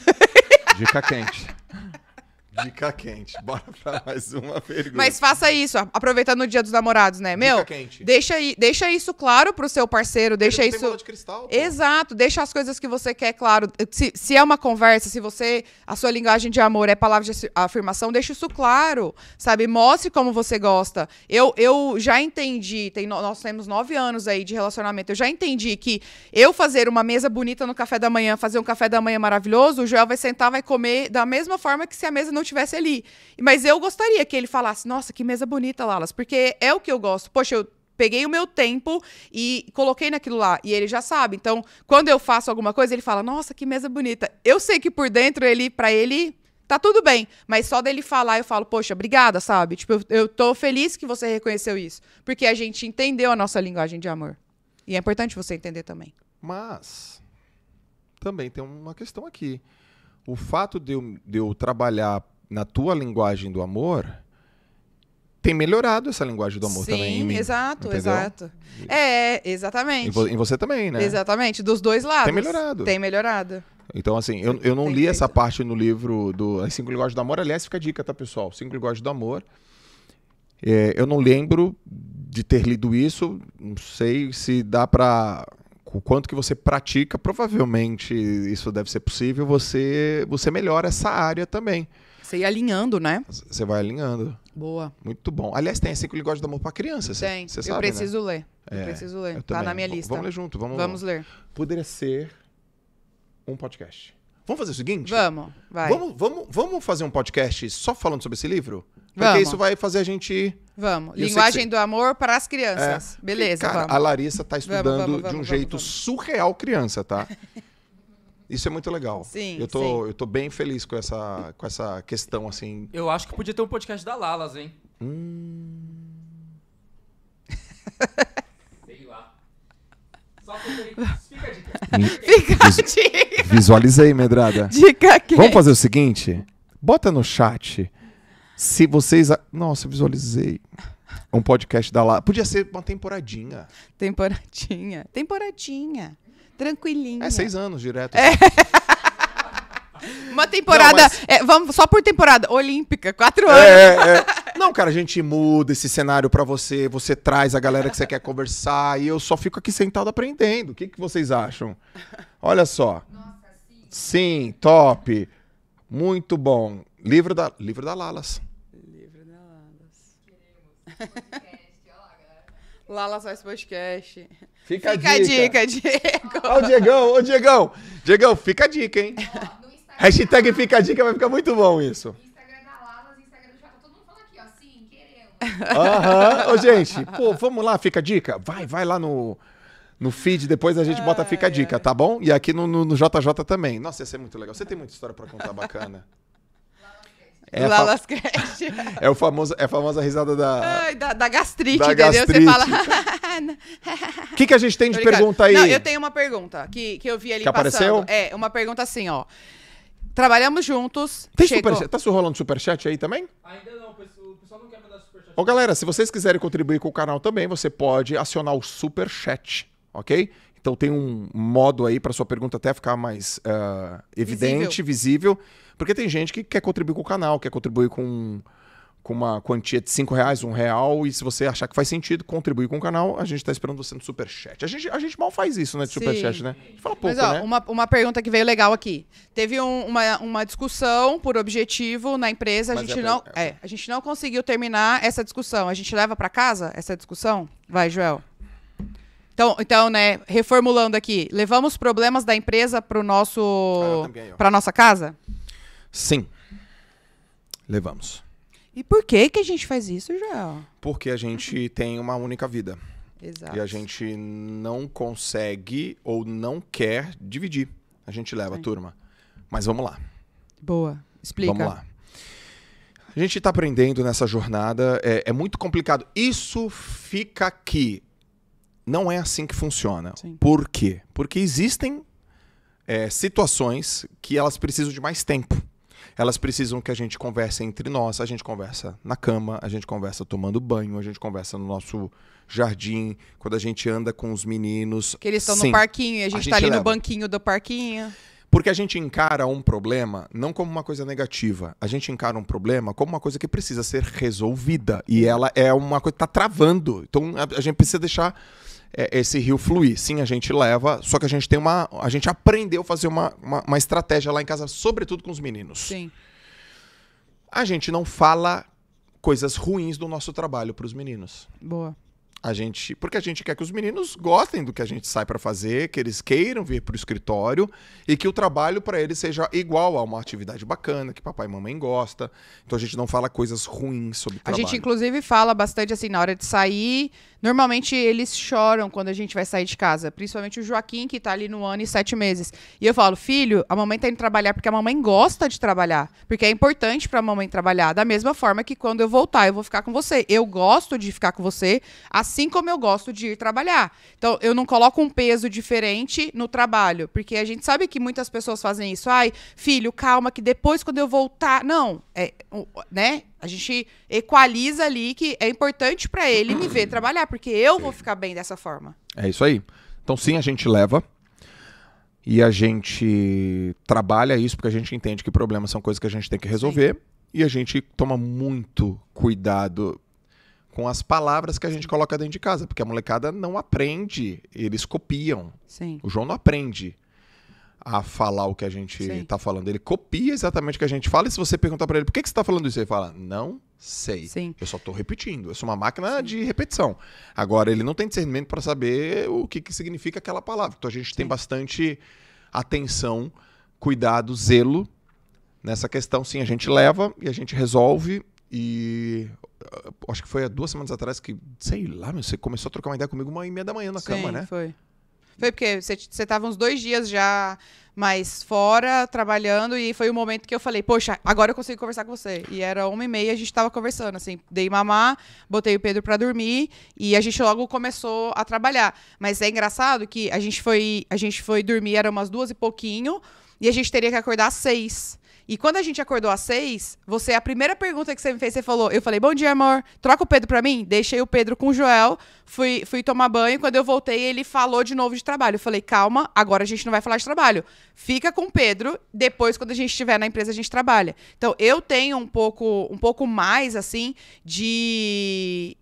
[LAUGHS] Dica quente. Dica quente. [LAUGHS] Bora pra mais uma pergunta. Mas faça isso, aproveitando o dia dos namorados, né? Meu, Dica quente. Deixa, deixa isso claro pro seu parceiro, deixa isso... Tem de cristal, Exato, deixa as coisas que você quer claro. Se, se é uma conversa, se você... A sua linguagem de amor é palavra de afirmação, deixa isso claro, sabe? Mostre como você gosta. Eu, eu já entendi, tem, nós temos nove anos aí de relacionamento, eu já entendi que eu fazer uma mesa bonita no café da manhã, fazer um café da manhã maravilhoso, o Joel vai sentar, vai comer da mesma forma que se a mesa não estivesse ali. Mas eu gostaria que ele falasse: nossa, que mesa bonita, Lalas, porque é o que eu gosto. Poxa, eu peguei o meu tempo e coloquei naquilo lá. E ele já sabe. Então, quando eu faço alguma coisa, ele fala: Nossa, que mesa bonita. Eu sei que por dentro ele, para ele, tá tudo bem. Mas só dele falar, eu falo: Poxa, obrigada, sabe? Tipo, eu, eu tô feliz que você reconheceu isso. Porque a gente entendeu a nossa linguagem de amor. E é importante você entender também. Mas, também tem uma questão aqui. O fato de eu, de eu trabalhar na tua linguagem do amor, tem melhorado essa linguagem do amor Sim, também em mim. Exato, entendeu? exato. É, exatamente. Em, vo você também, né? Exatamente, dos dois lados. Tem melhorado. Tem melhorado. Então, assim, eu, eu não tem li feito. essa parte no livro do As Cinco Linguagens do Amor. Aliás, fica a dica, tá, pessoal? Cinco Linguagens do Amor. É, eu não lembro de ter lido isso. Não sei se dá para o quanto que você pratica, provavelmente isso deve ser possível, você, você melhora essa área também. Você ia alinhando, né? Você vai alinhando. Boa. Muito bom. Aliás, tem cinco gosta do amor para criança. Cê, tem. Cê sabe, eu né? preciso né? ler. Eu é, preciso ler. Eu tá na minha v lista. Vamos ler junto. Vamos, vamos ler. Poderia ser um podcast. Vamos fazer o seguinte? Vamos, vai. Vamos, vamos, vamos fazer um podcast só falando sobre esse livro? Porque vamos. isso vai fazer a gente. Vamos. Eu Linguagem você... do amor para as crianças. É. Beleza. E, cara, vamos. a Larissa está estudando vamos, de um jeito surreal criança, tá? [LAUGHS] Isso é muito legal. Sim. Eu tô, sim. Eu tô bem feliz com essa, com essa questão, assim. Eu acho que podia ter um podcast da Lalas, hein? Hum. [LAUGHS] Sei lá. Fica a dica. Hum. Fica a dica. Visualizei, medrada. Dica que. Vamos fazer o seguinte? Bota no chat. Se vocês. A... Nossa, visualizei. Um podcast da lá. Podia ser uma temporadinha. Temporadinha. Temporadinha. Tranquilinha. É seis anos direto. É. Uma temporada. Não, mas... é, vamos só por temporada. Olímpica, quatro é, anos. É, é. Não, cara, a gente muda esse cenário para você, você traz a galera que você quer conversar e eu só fico aqui sentado aprendendo. O que, que vocês acham? Olha só. Nossa, sim. sim, top. Muito bom. Livro da, livro da Lalas. Livro da Lalas. Lala só esse Podcast. Fica, fica a dica. a dica, Diego. Ó, o Diegão, ô Diegão. Diegão, fica a dica, hein? no Instagram Hashtag fica a dica, vai ficar muito bom isso. Instagram da Lala, Instagram do Jota, todo mundo fala aqui, ó. Sim, queremos. Aham. Ô, gente, pô, vamos lá, fica a dica? Vai, vai lá no no feed, depois a gente bota fica a dica, tá bom? E aqui no, no, no, JJ também. Nossa, ia ser muito legal. Você tem muita história para contar bacana. É Lala fa... [LAUGHS] É, o famoso, é a famosa risada da... Ai, da, da gastrite, da entendeu? Gastrite. Você fala... O [LAUGHS] que, que a gente tem de pergunta aí? Não, eu tenho uma pergunta que, que eu vi ali que passando. Apareceu? É, uma pergunta assim, ó. Trabalhamos juntos. Tem chegou... superchat? Tá rolando superchat aí também? Ainda não, o pessoal não quer mandar superchat. Ô, galera, se vocês quiserem contribuir com o canal também, você pode acionar o superchat, ok? Então tem um modo aí para sua pergunta até ficar mais uh, evidente, visível. visível porque tem gente que quer contribuir com o canal, quer contribuir com, com uma quantia de 5 reais, 1 um real, e se você achar que faz sentido contribuir com o canal, a gente está esperando você no Superchat. A gente, a gente mal faz isso, né, de Superchat, né? A gente fala pouco, Mas, ó, né? uma, uma pergunta que veio legal aqui. Teve um, uma, uma discussão por objetivo na empresa, a gente, é não, é, é, a gente não conseguiu terminar essa discussão. A gente leva para casa essa discussão? Vai, Joel. Então, então, né, reformulando aqui, levamos problemas da empresa para o nosso, ah, para nossa casa? Sim. Levamos. E por que que a gente faz isso, Joel? Porque a gente tem uma única vida. Exato. E a gente não consegue ou não quer dividir. A gente leva, Sim. turma. Mas vamos lá. Boa. Explica. Vamos lá. A gente está aprendendo nessa jornada, é, é, muito complicado. Isso fica aqui. Não é assim que funciona. Sim. Por quê? Porque existem é, situações que elas precisam de mais tempo elas precisam que a gente converse entre nós. A gente conversa na cama, a gente conversa tomando banho, a gente conversa no nosso jardim, quando a gente anda com os meninos. Que eles estão no parquinho e a gente, está ali leva. no banquinho do parquinho. Porque a gente encara um problema não como uma coisa negativa. A gente encara um problema como uma coisa que precisa ser resolvida. E ela é uma coisa que tá travando. Então a gente precisa deixar é, esse rio fluir. Sim, a gente leva, só que a gente tem uma. A gente aprendeu a fazer uma, uma, uma estratégia lá em casa, sobretudo com os meninos. Sim. A gente não fala coisas ruins do nosso trabalho para os meninos. Boa. A gente, porque a gente quer que os meninos gostem do que a gente sai para fazer, que eles queiram vir para o escritório e que o trabalho para eles seja igual a uma atividade bacana, que papai e mamãe gosta. Então a gente não fala coisas ruins sobre o trabalho. A gente inclusive fala bastante assim na hora de sair, Normalmente eles choram quando a gente vai sair de casa, principalmente o Joaquim, que tá ali no ano e sete meses. E eu falo, filho, a mamãe tá indo trabalhar porque a mamãe gosta de trabalhar, porque é importante para a mamãe trabalhar. Da mesma forma que quando eu voltar, eu vou ficar com você. Eu gosto de ficar com você, assim como eu gosto de ir trabalhar. Então, eu não coloco um peso diferente no trabalho, porque a gente sabe que muitas pessoas fazem isso. Ai, filho, calma, que depois quando eu voltar. Não, é, né? A gente equaliza ali que é importante para ele me ver trabalhar, porque eu vou ficar bem dessa forma. É isso aí. Então, sim, a gente leva e a gente trabalha isso porque a gente entende que problemas são coisas que a gente tem que resolver sim. e a gente toma muito cuidado com as palavras que a gente coloca dentro de casa, porque a molecada não aprende, eles copiam. Sim. O João não aprende a falar o que a gente está falando. Ele copia exatamente o que a gente fala. E se você perguntar para ele por que, que você está falando isso, ele fala, não sei. Sim. Eu só estou repetindo. Eu sou uma máquina Sim. de repetição. Agora, ele não tem discernimento para saber o que, que significa aquela palavra. Então, a gente Sim. tem bastante atenção, cuidado, zelo nessa questão. Sim, a gente leva e a gente resolve. E ah, acho que foi há duas semanas atrás que, sei lá, você começou a trocar uma ideia comigo uma e meia da manhã na Sim, cama, né? Foi. Foi porque você estava uns dois dias já mais fora, trabalhando, e foi o momento que eu falei, poxa, agora eu consigo conversar com você. E era uma e meia, a gente estava conversando, assim, dei mamar, botei o Pedro para dormir, e a gente logo começou a trabalhar. Mas é engraçado que a gente foi, a gente foi dormir, era umas duas e pouquinho, e a gente teria que acordar às seis. E quando a gente acordou às seis, você, a primeira pergunta que você me fez, você falou, eu falei, bom dia, amor, troca o Pedro pra mim? Deixei o Pedro com o Joel, fui, fui tomar banho. Quando eu voltei, ele falou de novo de trabalho. Eu falei, calma, agora a gente não vai falar de trabalho. Fica com o Pedro, depois, quando a gente estiver na empresa, a gente trabalha. Então, eu tenho um pouco, um pouco mais, assim, de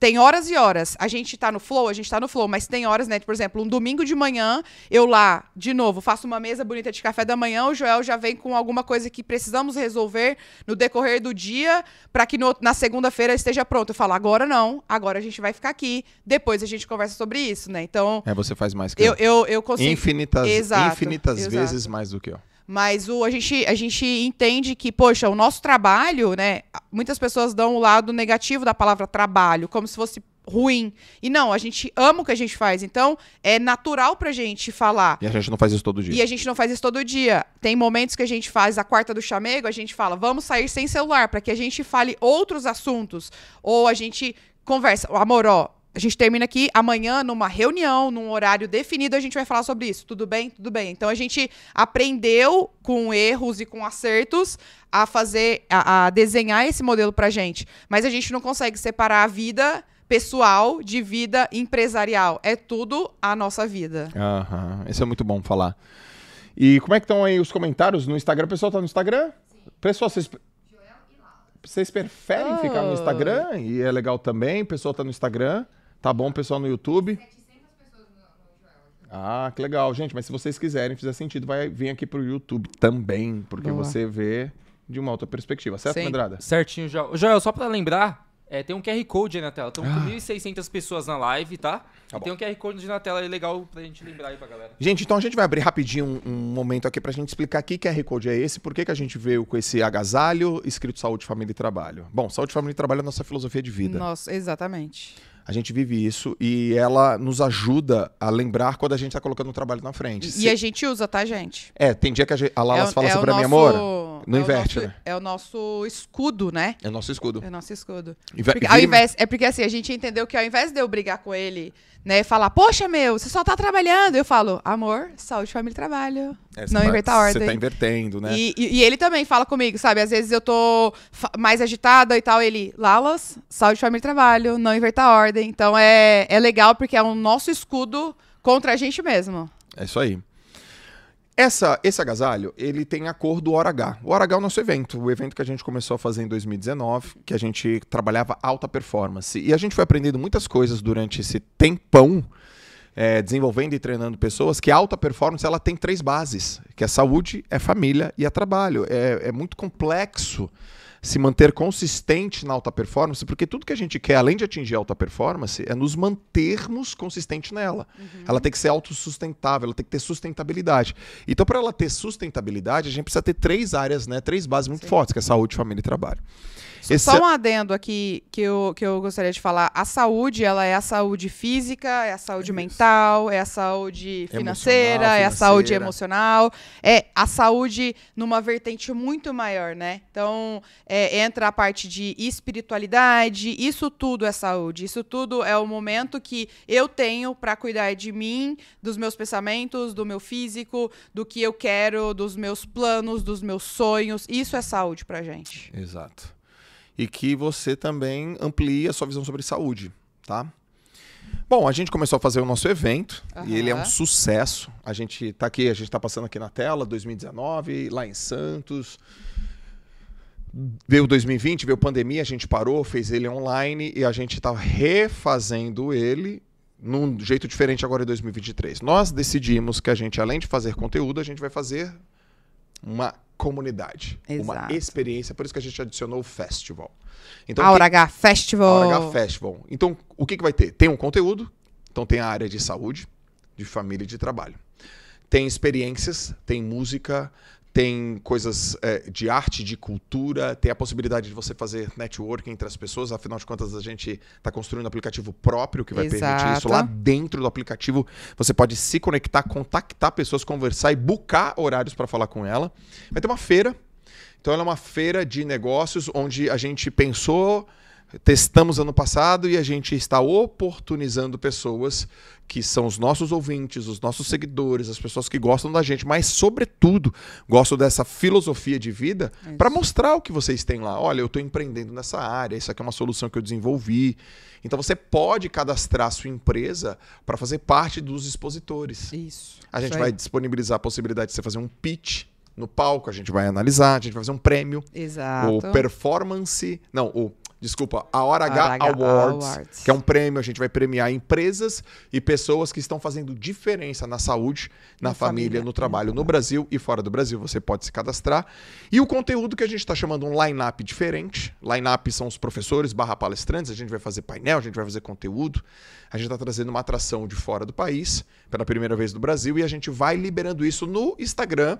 tem horas e horas. A gente tá no flow, a gente tá no flow, mas tem horas, né? Por exemplo, um domingo de manhã, eu lá, de novo, faço uma mesa bonita de café da manhã, o Joel já vem com alguma coisa que precisamos resolver no decorrer do dia, para que no, na segunda-feira esteja pronto. Eu falo, agora não, agora a gente vai ficar aqui, depois a gente conversa sobre isso, né? Então. É, você faz mais que eu. Eu, eu, eu consigo. Infinitas, exato, infinitas exato. vezes mais do que eu. Mas o, a, gente, a gente entende que, poxa, o nosso trabalho, né? Muitas pessoas dão o lado negativo da palavra trabalho, como se fosse ruim. E não, a gente ama o que a gente faz. Então, é natural pra gente falar. E a gente não faz isso todo dia. E a gente não faz isso todo dia. Tem momentos que a gente faz a quarta do chamego, a gente fala, vamos sair sem celular, para que a gente fale outros assuntos. Ou a gente conversa, amor, ó, a gente termina aqui amanhã numa reunião, num horário definido, a gente vai falar sobre isso. Tudo bem? Tudo bem. Então a gente aprendeu com erros e com acertos a fazer, a, a desenhar esse modelo pra gente. Mas a gente não consegue separar a vida pessoal de vida empresarial. É tudo a nossa vida. Aham. Isso é muito bom falar. E como é que estão aí os comentários no Instagram? O pessoal tá no Instagram? Sim. Pessoal, vocês vocês preferem oh. ficar no ah. Instagram e é legal também, o pessoal tá no Instagram. Tá bom, pessoal, no YouTube? Ah, que legal, gente. Mas se vocês quiserem, fizer sentido, vai vir aqui pro YouTube também, porque Boa. você vê de uma outra perspectiva, certo, Pedrada? Certinho, Joel. Joel, só para lembrar, é, tem um QR Code aí na tela. Estamos ah. com 1.600 pessoas na live, tá? tá tem um QR Code na tela é legal pra gente lembrar aí pra galera. Gente, então a gente vai abrir rapidinho um, um momento aqui pra gente explicar que QR Code é esse, por que, que a gente veio com esse agasalho escrito Saúde, Família e Trabalho. Bom, Saúde, Família e Trabalho é a nossa filosofia de vida. Nossa, exatamente. A gente vive isso e ela nos ajuda a lembrar quando a gente está colocando um trabalho na frente. E, Se... a gente usa, tá, gente? É, tem dia que a, gente, a Lala é, fala é assim pra mim, amor. É não é inverte, nosso, né? É o nosso escudo, né? É o nosso escudo. É o nosso escudo. Inve... Porque, ao invés, é porque assim, a gente entendeu que ao invés de eu brigar com ele né, falar, poxa, meu, você só tá trabalhando. Eu falo, amor, saúde, família e trabalho. É, não tá inverta a ordem. Você tá invertendo, né? E, e, e, ele também fala comigo, sabe? Às vezes eu tô mais agitada e tal. Ele, Lalas, saúde, família e trabalho, não inverta a ordem. Então é, é legal porque é o nosso escudo contra a gente mesmo. É isso aí. Essa, esse agasalho, ele tem a cor do Hora H. O Hora H é o nosso evento, o evento que a gente começou a fazer em 2019, que a gente trabalhava alta performance. E a gente foi aprendendo muitas coisas durante esse tempão é, desenvolvendo e treinando pessoas, que a alta performance ela tem três bases, que é saúde, é família e é trabalho. É, é muito complexo se manter consistente na alta performance, porque tudo que a gente quer, além de atingir alta performance, é nos mantermos consistente nela. Uhum. Ela tem que ser autossustentável, ela tem que ter sustentabilidade. Então, para ela ter sustentabilidade, a gente precisa ter três áreas, né, três bases muito Sim. fortes, que é saúde, família e trabalho. Esse... Só é um adendo aqui que eu, que eu gostaria de falar. A saúde, ela é a saúde física, é a saúde é mental, é a saúde financeira, financeira, é a saúde emocional, é a saúde numa vertente muito maior, né? Então, é, entra a parte de espiritualidade, isso tudo é saúde, isso tudo é o momento que eu tenho para cuidar de mim, dos meus pensamentos, do meu físico, do que eu quero, dos meus planos, dos meus sonhos. Isso é saúde pra gente. Exato e que você também amplie a sua visão sobre saúde, tá? Bom, a gente começou a fazer o nosso evento uhum. e ele é um sucesso. A gente está aqui, a gente está passando aqui na tela, 2019, lá em Santos. Veio 2020, veio pandemia, a gente parou, fez ele online e a gente está refazendo ele num jeito diferente agora em 2023. Nós decidimos que a gente, além de fazer conteúdo, a gente vai fazer uma comunidade. Exato. Uma experiência, por isso que a gente adicionou o festival. Então, Aura H Festival. Aura H Festival. Então, o que, que vai ter? Tem um conteúdo, então tem a área de saúde, de família e de trabalho. Tem experiências, tem música, tem coisas é, de arte, de cultura, tem a possibilidade de você fazer networking entre as pessoas, afinal de contas a gente está construindo um aplicativo próprio que vai Exato. permitir isso. Lá dentro do aplicativo você pode se conectar, contactar pessoas, conversar e buscar horários para falar com ela. Vai ter uma feira, então ela é uma feira de negócios onde a gente pensou testamos ano passado e a gente está oportunizando pessoas que são os nossos ouvintes, os nossos seguidores, as pessoas que gostam da gente, mas sobretudo gostam dessa filosofia de vida para mostrar o que vocês têm lá. Olha, eu estou empreendendo nessa área, isso aqui é uma solução que eu desenvolvi. Então você pode cadastrar sua empresa para fazer parte dos expositores. Isso. A gente isso vai disponibilizar a possibilidade de você fazer um pitch no palco, a gente vai analisar, a gente vai fazer um prêmio. Exato. O performance, não, o Desculpa, a Hora H, Hora H Awards, Awards, que é um prêmio, a gente vai premiar empresas e pessoas que estão fazendo diferença na saúde, na, na família, família, no trabalho, no uhum. Brasil e fora do Brasil. Você pode se cadastrar. E o conteúdo que a gente está chamando um line-up diferente. Line-up são os professores barra palestrantes, a gente vai fazer painel, a gente vai fazer conteúdo. A gente está trazendo uma atração de fora do país, pela primeira vez do Brasil, e a gente vai liberando isso no Instagram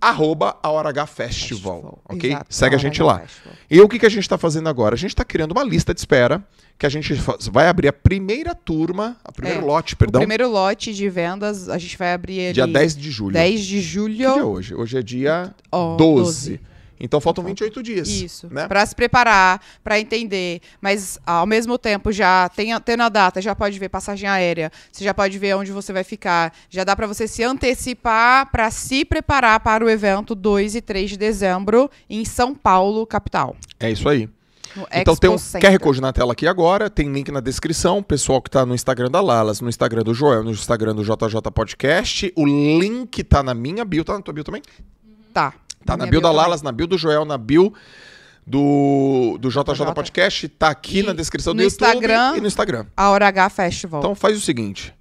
arroba a Hora H Festival, Festival. ok? Exato, Segue a, a gente lá. Festival. E o que, que a gente está fazendo agora? A gente está criando uma lista de espera que a gente vai abrir a primeira turma, a primeiro é, lote, perdão. O primeiro lote de vendas a gente vai abrir ali... Dia 10 de julho. 10 de julho. Que dia é hoje? Hoje é dia oh, 12. 12. Então faltam 28 então, dias. Isso. Né? Para se preparar, para entender. Mas ao mesmo tempo, já tendo a data, já pode ver passagem aérea, você já pode ver onde você vai ficar. Já dá para você se antecipar para se preparar para o evento 2 e 3 de dezembro em São Paulo, capital. É isso aí. No então Expo tem um Center. QR Code na tela aqui agora, tem link na descrição, pessoal que está no Instagram da Lalas, no Instagram do Joel, no Instagram do JJ Podcast, o link tá na minha bio, tá na tua bio também? Tá. Tá na, bio, bio da Lalas, na bio do Joel, na bio do, do JJ J. Podcast, tá aqui e na descrição do YouTube Instagram, e no Instagram. A Hora H Festival. Então faz o seguinte,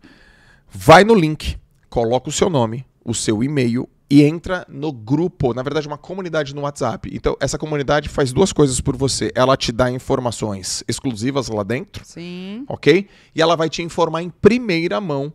vai no link, coloca o seu nome, o seu e-mail e entra no grupo, na verdade, uma comunidade no WhatsApp. Então, essa comunidade faz duas coisas por você. Ela te dá informações exclusivas lá dentro. Sim. Ok? E ela vai te informar em primeira mão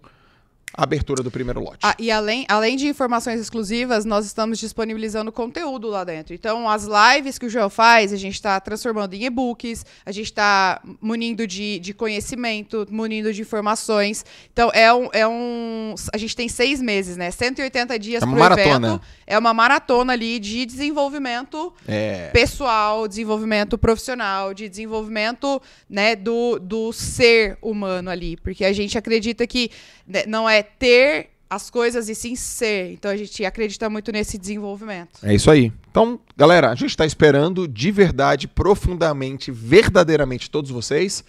abertura do primeiro lote. Ah, e além, além de informações exclusivas, nós estamos disponibilizando conteúdo lá dentro. Então, as lives que o Joel faz, a gente está transformando em e-books, a gente está munindo de, de conhecimento, munindo de informações. Então, é um, é um. A gente tem seis meses, né? 180 dias é uma maratona. evento. É uma maratona ali de desenvolvimento é. pessoal, desenvolvimento profissional, de desenvolvimento né, do, do ser humano ali. Porque a gente acredita que né, não é ter as coisas e sim ser. Então a gente acredita muito nesse desenvolvimento. É isso aí. Então, galera, a gente está esperando de verdade, profundamente, verdadeiramente todos vocês.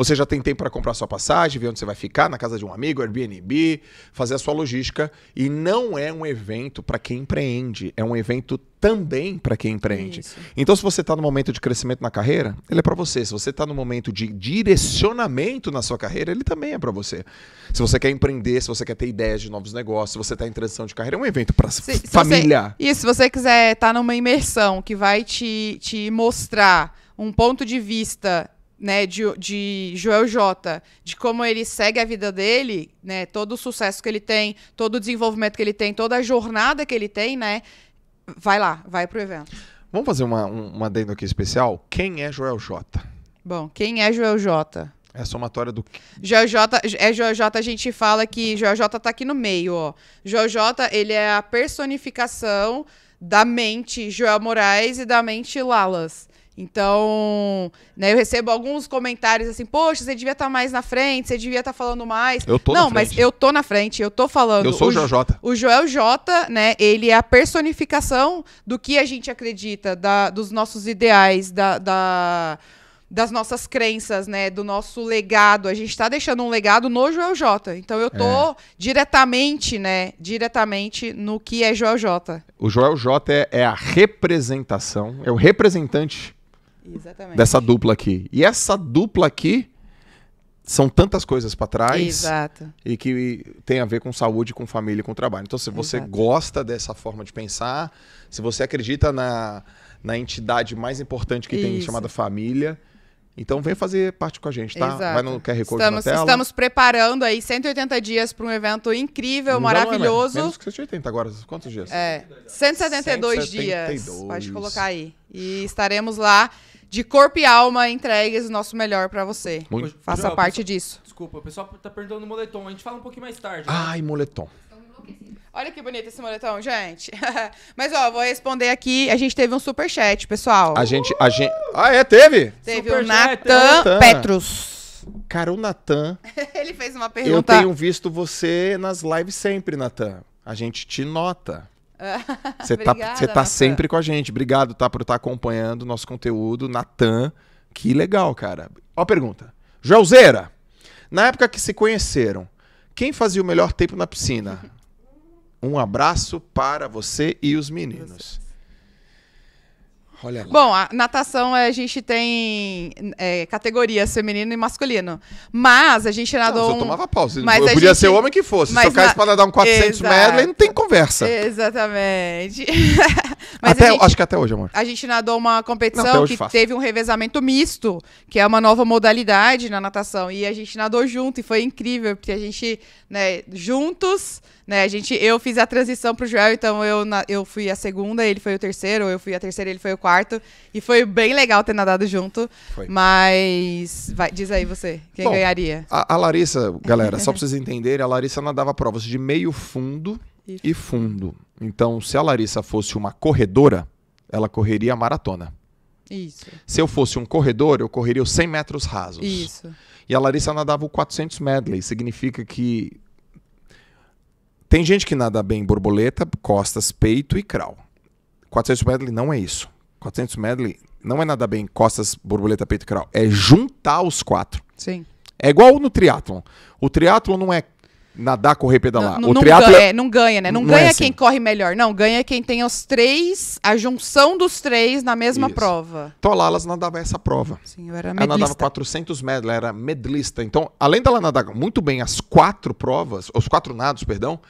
Você já tem tempo para comprar sua passagem, ver onde você vai ficar, na casa de um amigo, Airbnb, fazer a sua logística. E não é um evento para quem empreende, é um evento também para quem empreende. Isso. Então, se você está no momento de crescimento na carreira, ele é para você. Se você está no momento de direcionamento na sua carreira, ele também é para você. Se você quer empreender, se você quer ter ideias de novos negócios, se você está em transição de carreira, é um evento para família. Você, e se você quiser estar tá numa imersão que vai te, te mostrar um ponto de vista né, de, de Joel J, de como ele segue a vida dele, né, todo o sucesso que ele tem, todo o desenvolvimento que ele tem, toda a jornada que ele tem, né, vai lá, vai pro evento. Vamos fazer uma, um, uma adendo aqui especial? Quem é Joel J? Bom, quem é Joel J? É a somatória do. Joel J, é Joel J, a gente fala que Joel J tá aqui no meio, ó. Joel J, ele é a personificação da mente Joel Moraes e da mente Lalas. Então, né, eu recebo alguns comentários assim, poxa, você devia estar tá mais na frente, você devia estar tá falando mais. Eu tô Não, mas eu tô na frente, eu tô falando. Eu sou o, Joel Jota. O Joel Jota, né, ele é a personificação do que a gente acredita, da, dos nossos ideais, da, da das nossas crenças, né? Do nosso legado. A gente está deixando um legado no Joel J. Então eu tô é. diretamente, né? Diretamente no que é Joel J. O Joel J é, é a representação, é o representante Exatamente. Dessa dupla aqui. E essa dupla aqui são tantas coisas para trás. Exato. E que tem a ver com saúde, com família, com trabalho. Então, se você Exato. gosta dessa forma de pensar, se você acredita na, na entidade mais importante que Isso. tem, chamada família. Então vem fazer parte com a gente, tá? Exato. Vai no QR Code estamos, na tela. Estamos preparando aí 180 dias para um evento incrível, não maravilhoso. Não é menos, menos que 180 agora. Quantos dias? É, 172, 172 dias. Pode colocar aí. E estaremos lá de corpo e alma entregues o nosso melhor para você. Muito. Faça Joel, parte pessoal, disso. Desculpa, o pessoal tá perguntando o moletom. A gente fala um pouquinho mais tarde. Né? Ai, moletom. Olha que bonito esse moletom, gente. [LAUGHS] Mas ó, vou responder aqui. A gente teve um super chat, pessoal. A gente, a gente. Ah, é, teve. Teve super é o Natan Petrus. Cara, o Natan. [LAUGHS] Ele fez uma pergunta. Eu tenho visto você nas lives sempre, Natan. A gente te nota. [LAUGHS] Você tá, você tá sempre com a gente. Obrigado, tá, por estar tá acompanhando o nosso conteúdo. Natan, que legal, cara. Ó a pergunta. Joelzeira, na época que se conheceram, quem fazia o melhor tempo na piscina? [LAUGHS] Um abraço para você e os meninos. Olha lá. Bom, a natação a gente tem é, categorias feminino e masculino. Mas a gente nadou. Não, um... eu tomava pausa. Mas eu podia gente... ser o homem que fosse. Mas Se tocasse na... para nadar um 400 metros, não tem conversa. Exatamente. [LAUGHS] até, gente... acho que até hoje, amor. A gente nadou uma competição não, que teve um revezamento misto, que é uma nova modalidade na natação. E a gente nadou junto e foi incrível, porque a gente, né, juntos né, a gente, eu fiz a transição pro Joel, então eu, na, eu fui a segunda, ele foi o terceiro, eu fui a terceira, ele foi o quarto. E foi bem legal ter nadado junto. Foi. Mas vai, diz aí você, quem Bom, ganharia? A, a Larissa, galera, só pra vocês entenderem, a Larissa nadava provas de meio fundo Isso. e fundo. Então, se a Larissa fosse uma corredora, ela correria a maratona. Isso. Se eu fosse um corredor, eu correria os 100 metros rasos. Isso. E a Larissa nadava o 400 medley. Significa que tem gente que nada bem borboleta, costas, peito e crawl. 400 medley não é isso. 400 medley não é nada bem costas, borboleta, peito e crawl. É juntar os quatro. Sim. É igual no triatlon. O triatlon não é Nadar, correr, pedalar. Não, o triatlo ganha, é, não ganha, né? Não, não ganha é assim. quem corre melhor, não. Ganha quem tem os três, a junção dos três na mesma Isso. prova. Então, a Lalas nadava essa prova. Sim, eu era medlista. Ela nadava 400 metros, ela era medlista. Então, além dela nadar muito bem as quatro provas, os quatro nados, perdão,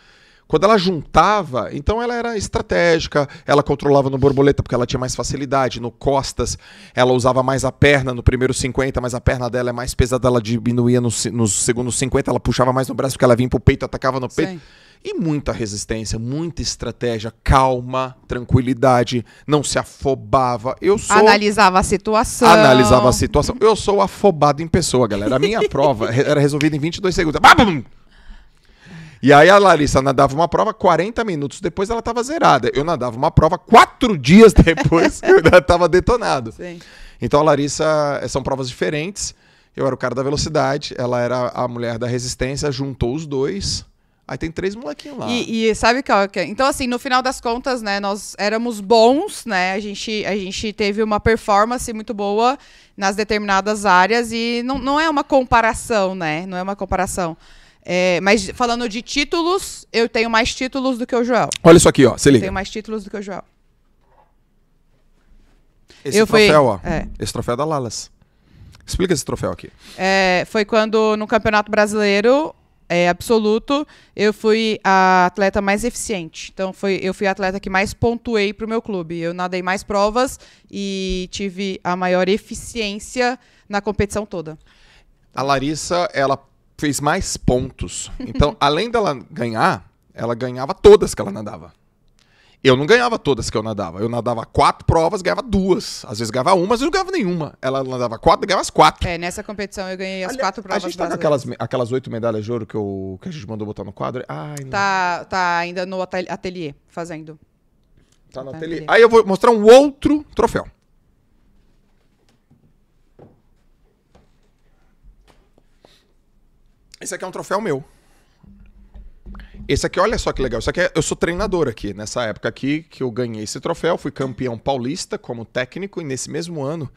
quando ela juntava, então ela era estratégica, ela controlava no borboleta porque ela tinha mais facilidade, no costas ela usava mais a perna no primeiro 50, mas a perna dela é mais pesada, ela diminuía nos no segundos 50, ela puxava mais no braço porque ela vinha pro peito, atacava no peito. Sim. E muita resistência, muita estratégia, calma, tranquilidade, não se afobava. Eu sou analisava a situação. Analisava a situação. Eu sou afobado em pessoa, galera. A minha [LAUGHS] prova era resolvida em 22 segundos. Babum! E aí a Larissa nadava uma prova, 40 minutos depois ela tava zerada. Eu nadava uma prova, quatro dias depois [LAUGHS] eu já tava detonado. Sim. Então a Larissa, eh, são provas diferentes. Eu era o cara da velocidade, ela era a mulher da resistência, juntou os dois. Aí tem três molequinhos lá. E, e sabe que, é que é? Então, assim, no final das contas, né, nós éramos bons, né? A gente, a gente teve uma performance muito boa nas determinadas áreas e não, não é uma comparação, né? Não é uma comparação. É, mas falando de títulos, eu tenho mais títulos do que o Joel. Olha isso aqui, ó. Se liga. Eu tenho mais títulos do que o Joel. Esse eu troféu, fui, ó. É. Esse troféu é da Lalas. Explica esse troféu aqui. É, foi quando no Campeonato Brasileiro é, absoluto, eu fui a atleta mais eficiente. Então, foi, eu fui a atleta que mais pontuei para o meu clube. Eu nadei mais provas e tive a maior eficiência na competição toda. A Larissa, ela fez mais pontos. Então, [LAUGHS] além dela ganhar, ela ganhava todas que ela nadava. Eu não ganhava todas que eu nadava. Eu nadava quatro provas, ganhava duas. Às vezes ganhava uma, mas vezes não ganhava nenhuma. Ela nadava quatro, ganhava as quatro. É, nessa competição eu ganhei as quatro provas. A gente tá com aquelas, aquelas oito medalhas de ouro que, eu, que a gente mandou botar no quadro. Ai, não. Tá, tá ainda no ateliê fazendo. Tá, tá no ateliê. ateliê. Aí eu vou mostrar um outro troféu. Esse aqui é um troféu meu. Esse aqui, olha só que legal. Isso aqui é, eu sou treinador aqui. Nessa época aqui que eu ganhei esse troféu, fui campeão paulista como técnico e nesse mesmo ano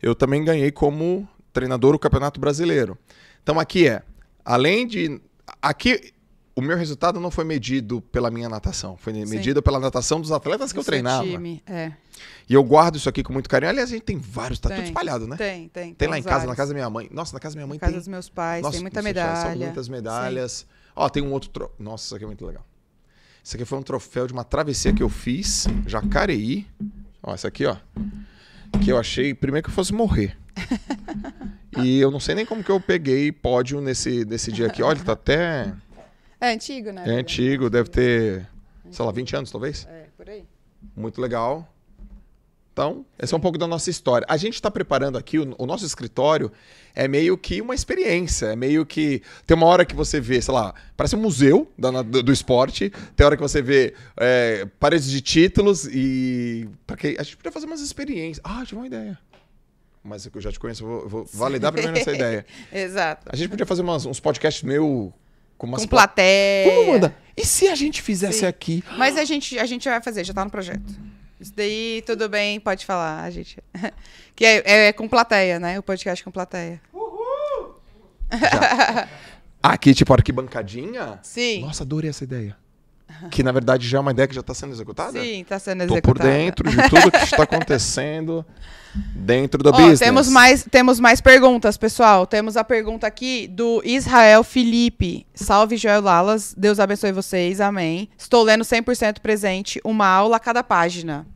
eu também ganhei como treinador o Campeonato Brasileiro. Então aqui é, além de aqui o meu resultado não foi medido pela minha natação, foi medido pela natação dos atletas que Do eu treinava. Time, é. E eu guardo isso aqui com muito carinho. Aliás, a gente tem vários, tá tem, tudo espalhado, né? Tem, tem. Tem lá em casa, vários. na casa da minha mãe. Nossa, na casa da minha mãe na tem. Na casa dos meus pais, Nossa, tem muita medalha. São muitas medalhas. Sim. Ó, tem um outro. Tro... Nossa, isso aqui é muito legal. Isso aqui foi um troféu de uma travessia que eu fiz, Jacareí. Ó, isso aqui, ó. Que eu achei, primeiro que eu fosse morrer. [LAUGHS] e eu não sei nem como que eu peguei pódio nesse, nesse dia aqui. Olha, tá até. É antigo, né? É antigo, deve ter, sei lá, 20 anos talvez? É, por aí. Muito legal. Então, essa é um pouco da nossa história. A gente está preparando aqui, o, o, nosso escritório é meio que uma experiência, é meio que. Tem uma hora que você vê, sei lá, parece um museu do, do, do esporte, tem hora que você vê é, paredes de títulos e. Porque a gente podia fazer umas experiências. Ah, tive uma ideia. Mas é eu já te conheço, vou, vou validar primeiro essa [LAUGHS] ideia. Exato. A gente podia fazer umas, uns podcasts meio com umas com plateia. Como manda? E se a gente fizesse Sim. aqui? Mas a gente, a gente vai fazer, já tá no projeto. Isso daí, tudo bem, pode falar, a gente. [LAUGHS] que é, é, é, com plateia, né? O podcast com plateia. Uhul! [LAUGHS] Aqui, tipo, arquibancadinha? Sim. Nossa, adorei essa ideia que na verdade já é uma ideia que já está sendo executada? Sim, está sendo executada. Tô por dentro de tudo que está acontecendo dentro do business. Temos mais, temos mais perguntas, pessoal. Temos a pergunta aqui do Israel Felipe. Salve, Joel Lalas. Deus abençoe vocês. Amém. Estou lendo 100% presente, uma aula a cada página.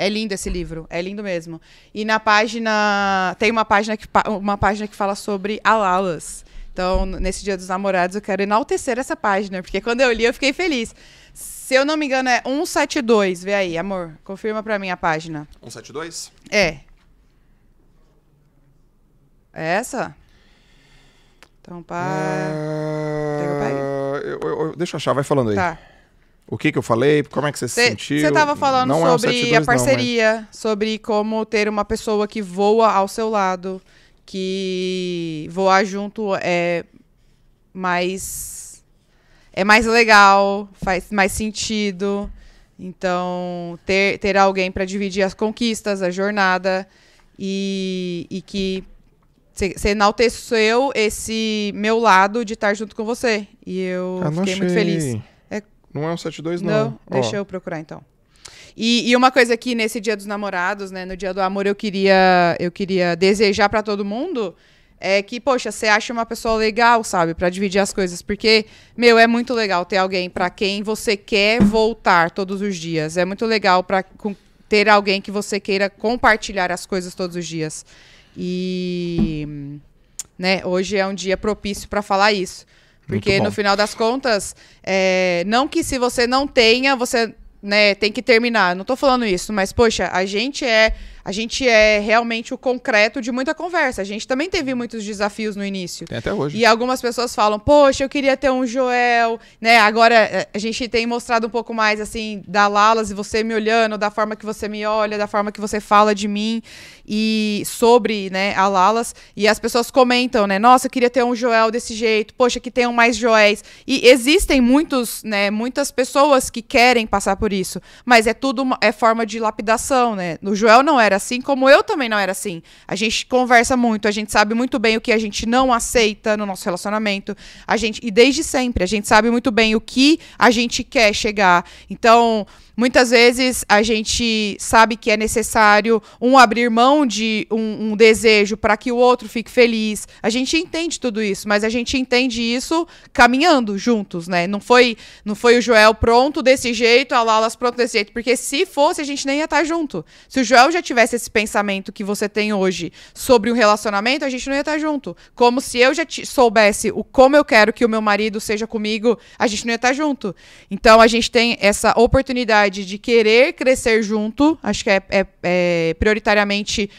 É lindo esse livro, é lindo mesmo. E na página tem uma página que uma página que fala sobre Lalas. Então, nesse Dia dos Namorados, eu quero enaltecer essa página, porque quando eu li, eu fiquei feliz. Se eu não me engano, é 172. Vê aí, amor. Confirma pra mim a página. 172? É. É essa? Então, pá. Uh... Eu, eu, eu, deixa eu achar, vai falando aí. Tá. O que, que eu falei? Como é que você se sentiu? Você estava falando não é sobre é a né? parceria, não, mas... sobre como ter uma pessoa que voa ao seu lado que voar junto é mais é mais legal, faz mais sentido. Então, ter, ter alguém para dividir as conquistas, a jornada e, e que você enalteceu esse meu lado de estar junto com você. E eu, eu fiquei achei. muito feliz. É... Não é um 72, não. Não, deixa Ó. eu procurar então. E, e, uma coisa que nesse Dia dos Namorados, né, no Dia do Amor, eu queria, eu queria desejar para todo mundo é que, poxa, você acha uma pessoa legal, sabe, para dividir as coisas, porque meu, é muito legal ter alguém para quem você quer voltar todos os dias. É muito legal para ter alguém que você queira compartilhar as coisas todos os dias. E né, hoje é um dia propício para falar isso. Porque no final das contas, é, não que se você não tenha, você né, tem que terminar. Não tô falando isso, mas, poxa, a gente é a gente é realmente o concreto de muita conversa. A gente também teve muitos desafios no início. Tem até hoje. E algumas pessoas falam, poxa, eu queria ter um Joel, né? Agora eh, a gente tem mostrado um pouco mais, assim, da Lalas e você me olhando, da forma que você me olha, da forma que você fala de mim e sobre, né, a Lalas. E as pessoas comentam, né? Nossa, eu queria ter um Joel desse jeito. Poxa, que tenham mais Joéis. E existem muitos, né, muitas pessoas que querem passar por isso. Mas é tudo, uma, é forma de lapidação, né? O Joel não era assim, como eu também não era assim. A gente conversa muito, a gente sabe muito bem o que a gente não aceita no nosso relacionamento. A gente, e desde sempre, a gente sabe muito bem o que a gente quer chegar. Então, Muitas vezes a gente sabe que é necessário um abrir mão de um, um desejo para que o outro fique feliz. A gente entende tudo isso, mas a gente entende isso caminhando juntos, né? Não foi, não foi o Joel pronto desse jeito, a Lalas pronto desse jeito, porque se fosse a gente nem ia estar tá junto. Se o Joel já tivesse esse pensamento que você tem hoje sobre um relacionamento, a gente não ia estar tá junto. Como se eu já soubesse o como eu quero que o meu marido seja comigo, a gente não ia estar tá junto. Então a gente tem essa oportunidade vontade de querer crescer junto, acho que é, é, é prioritariamente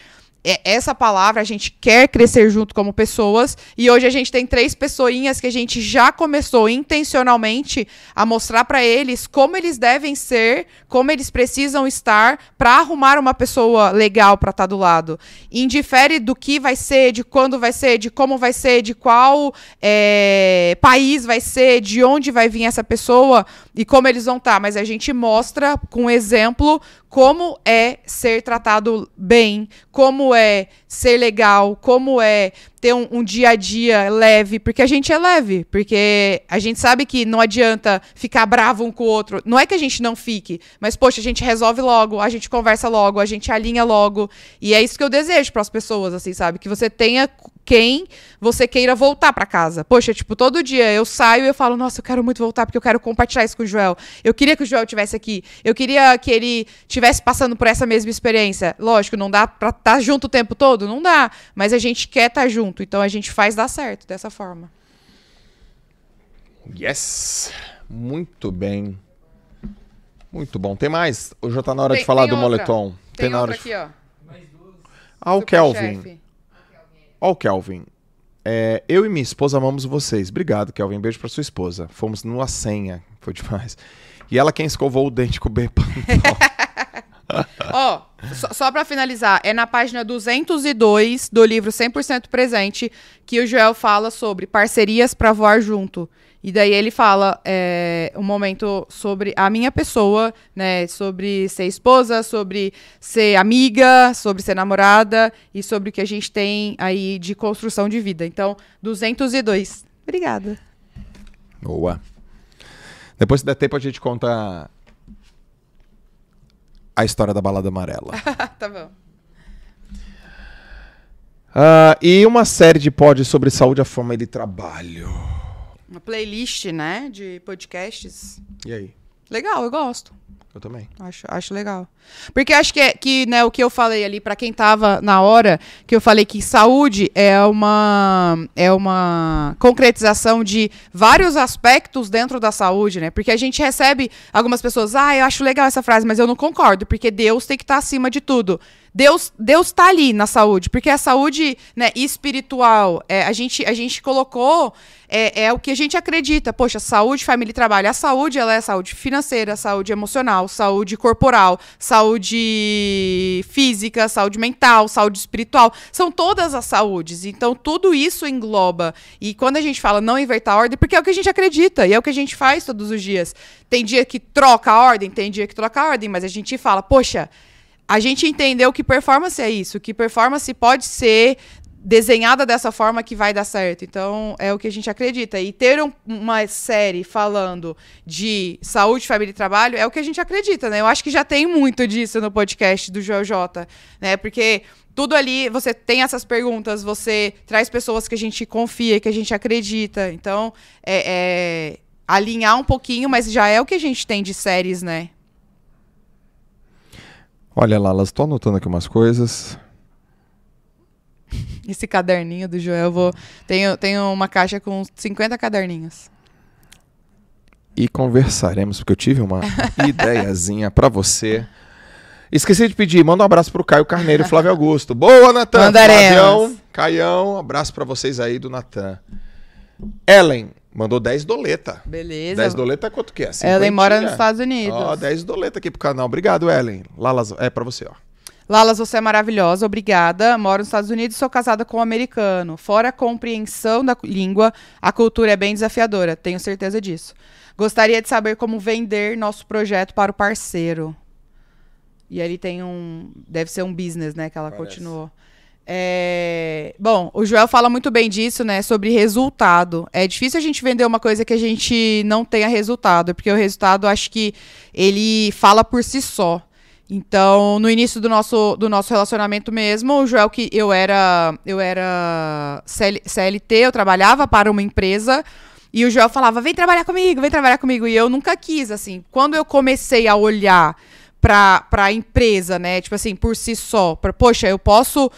é, essa palavra, a gente quer crescer junto como pessoas. E hoje a gente tem três pessoinhas que a gente já começou intencionalmente a mostrar para eles como eles devem ser, como eles precisam estar para arrumar uma pessoa legal para estar tá do lado. Indifere do que vai ser, de quando vai ser, de como vai ser, de qual é, país vai ser, de onde vai vir essa pessoa e como eles vão estar. Tá. Mas a gente mostra com exemplo como é ser tratado bem, como é pues ser legal, como é ter um, um, dia a dia leve, porque a gente é leve, porque a gente sabe que não adianta ficar bravo um com o outro. Não é que a gente não fique, mas poxa, a gente resolve logo, a gente conversa logo, a gente alinha logo. E é isso que eu desejo para as pessoas, assim, sabe? Que você tenha quem você queira voltar para casa. Poxa, tipo, todo dia eu saio e eu falo, nossa, eu quero muito voltar porque eu quero compartilhar isso com o Joel. Eu queria que o Joel tivesse aqui. Eu queria que ele tivesse passando por essa mesma experiência. Lógico, não dá para estar tá junto o tempo todo, todo, não dá. Mas a gente quer estar tá junto, então a gente faz dar certo dessa forma. Yes! Muito bem. Muito bom. Tem mais? Hoje já tá na hora tem, de falar do outra. moletom. Tem, tem na hora aqui, de... ó. Ah, o Kelvin. Ó, o Kelvin. É, eu e minha esposa amamos vocês. Obrigado, Kelvin. Beijo para sua esposa. Fomos numa senha. Foi demais. E ela quem escovou o dente com o B [LAUGHS] [LAUGHS] Ó, oh, só, só para finalizar, é na página 202 do livro 100% presente que o Joel fala sobre parcerias para voar junto. E daí ele fala é, um momento sobre a minha pessoa, né? Sobre ser esposa, sobre ser amiga, sobre ser namorada e sobre o que a gente tem aí de construção de vida. Então, 202. Obrigada. Boa. Depois, se der tempo, a gente conta a história da balada amarela. [LAUGHS] tá bom. Uh, e uma série de pods sobre saúde, a fama e de trabalho. Uma playlist, né? De podcasts. E aí? Legal, eu gosto. Eu também. Acho, acho legal. Porque acho que, é, que né, o que eu falei ali, para quem tava na hora, que eu falei que saúde é uma, é uma concretização de vários aspectos dentro da saúde, né? Porque a gente recebe algumas pessoas, ah, eu acho legal essa frase, mas eu não concordo, porque Deus tem que estar tá acima de tudo. Deus Deus está ali na saúde, porque a saúde né, espiritual, é, a, gente, a gente colocou, é, é o que a gente acredita. Poxa, saúde, família e trabalho. A saúde, ela é saúde financeira, saúde emocional, saúde corporal, saúde física, saúde mental, saúde espiritual. São todas as saúdes. Então, tudo isso engloba. E quando a gente fala não inverter a ordem, porque é o que a gente acredita e é o que a gente faz todos os dias. Tem dia que troca a ordem, tem dia que troca a ordem, mas a gente fala, poxa, a gente entendeu que performance é isso, que performance pode ser desenhada dessa forma que vai dar certo. Então, é o que a gente acredita. E ter um, uma série falando de saúde, família e trabalho é o que a gente acredita, né? Eu acho que já tem muito disso no podcast do Joel J, né? Porque tudo ali, você tem essas perguntas, você traz pessoas que a gente confia, que a gente acredita. Então, é, é alinhar um pouquinho, mas já é o que a gente tem de séries, né? Olha, Lala, estou anotando aqui umas coisas. [LAUGHS] Esse caderninho do Joel, eu vou. Tenho, tenho uma caixa com 50 caderninhos. E conversaremos, porque eu tive uma [LAUGHS] ideiazinha para você. Esqueci de pedir, manda um abraço pro Caio Carneiro e Flávio Augusto. Boa, Natan! Mandaremos. Flavião, Caião, abraço para vocês aí do Natan. Ellen mandou 10 doleta. Beleza. 10 doleta é quanto que é? 50, Ellen mora nos Estados Unidos. Ó, 10 doleta aqui pro canal. Obrigado, Ellen. Lalas, é para você, ó. Lalas, você é maravilhosa, obrigada. Moro nos Estados Unidos e sou casada com um americano. Fora a compreensão da língua, a cultura é bem desafiadora, tenho certeza disso. Gostaria de saber como vender nosso projeto para o parceiro. E ele tem um. Deve ser um business, né? Que ela Parece. continuou. É... Bom, o Joel fala muito bem disso, né? Sobre resultado. É difícil a gente vender uma coisa que a gente não tenha resultado, porque o resultado acho que ele fala por si só. Então, no início do nosso, do nosso relacionamento mesmo, o Joel que eu era eu era CLT, eu trabalhava para uma empresa e o Joel falava: "Vem trabalhar comigo, vem trabalhar comigo". E eu nunca quis assim. Quando eu comecei a olhar para a empresa, né? Tipo assim, por si só. Pra, poxa, eu posso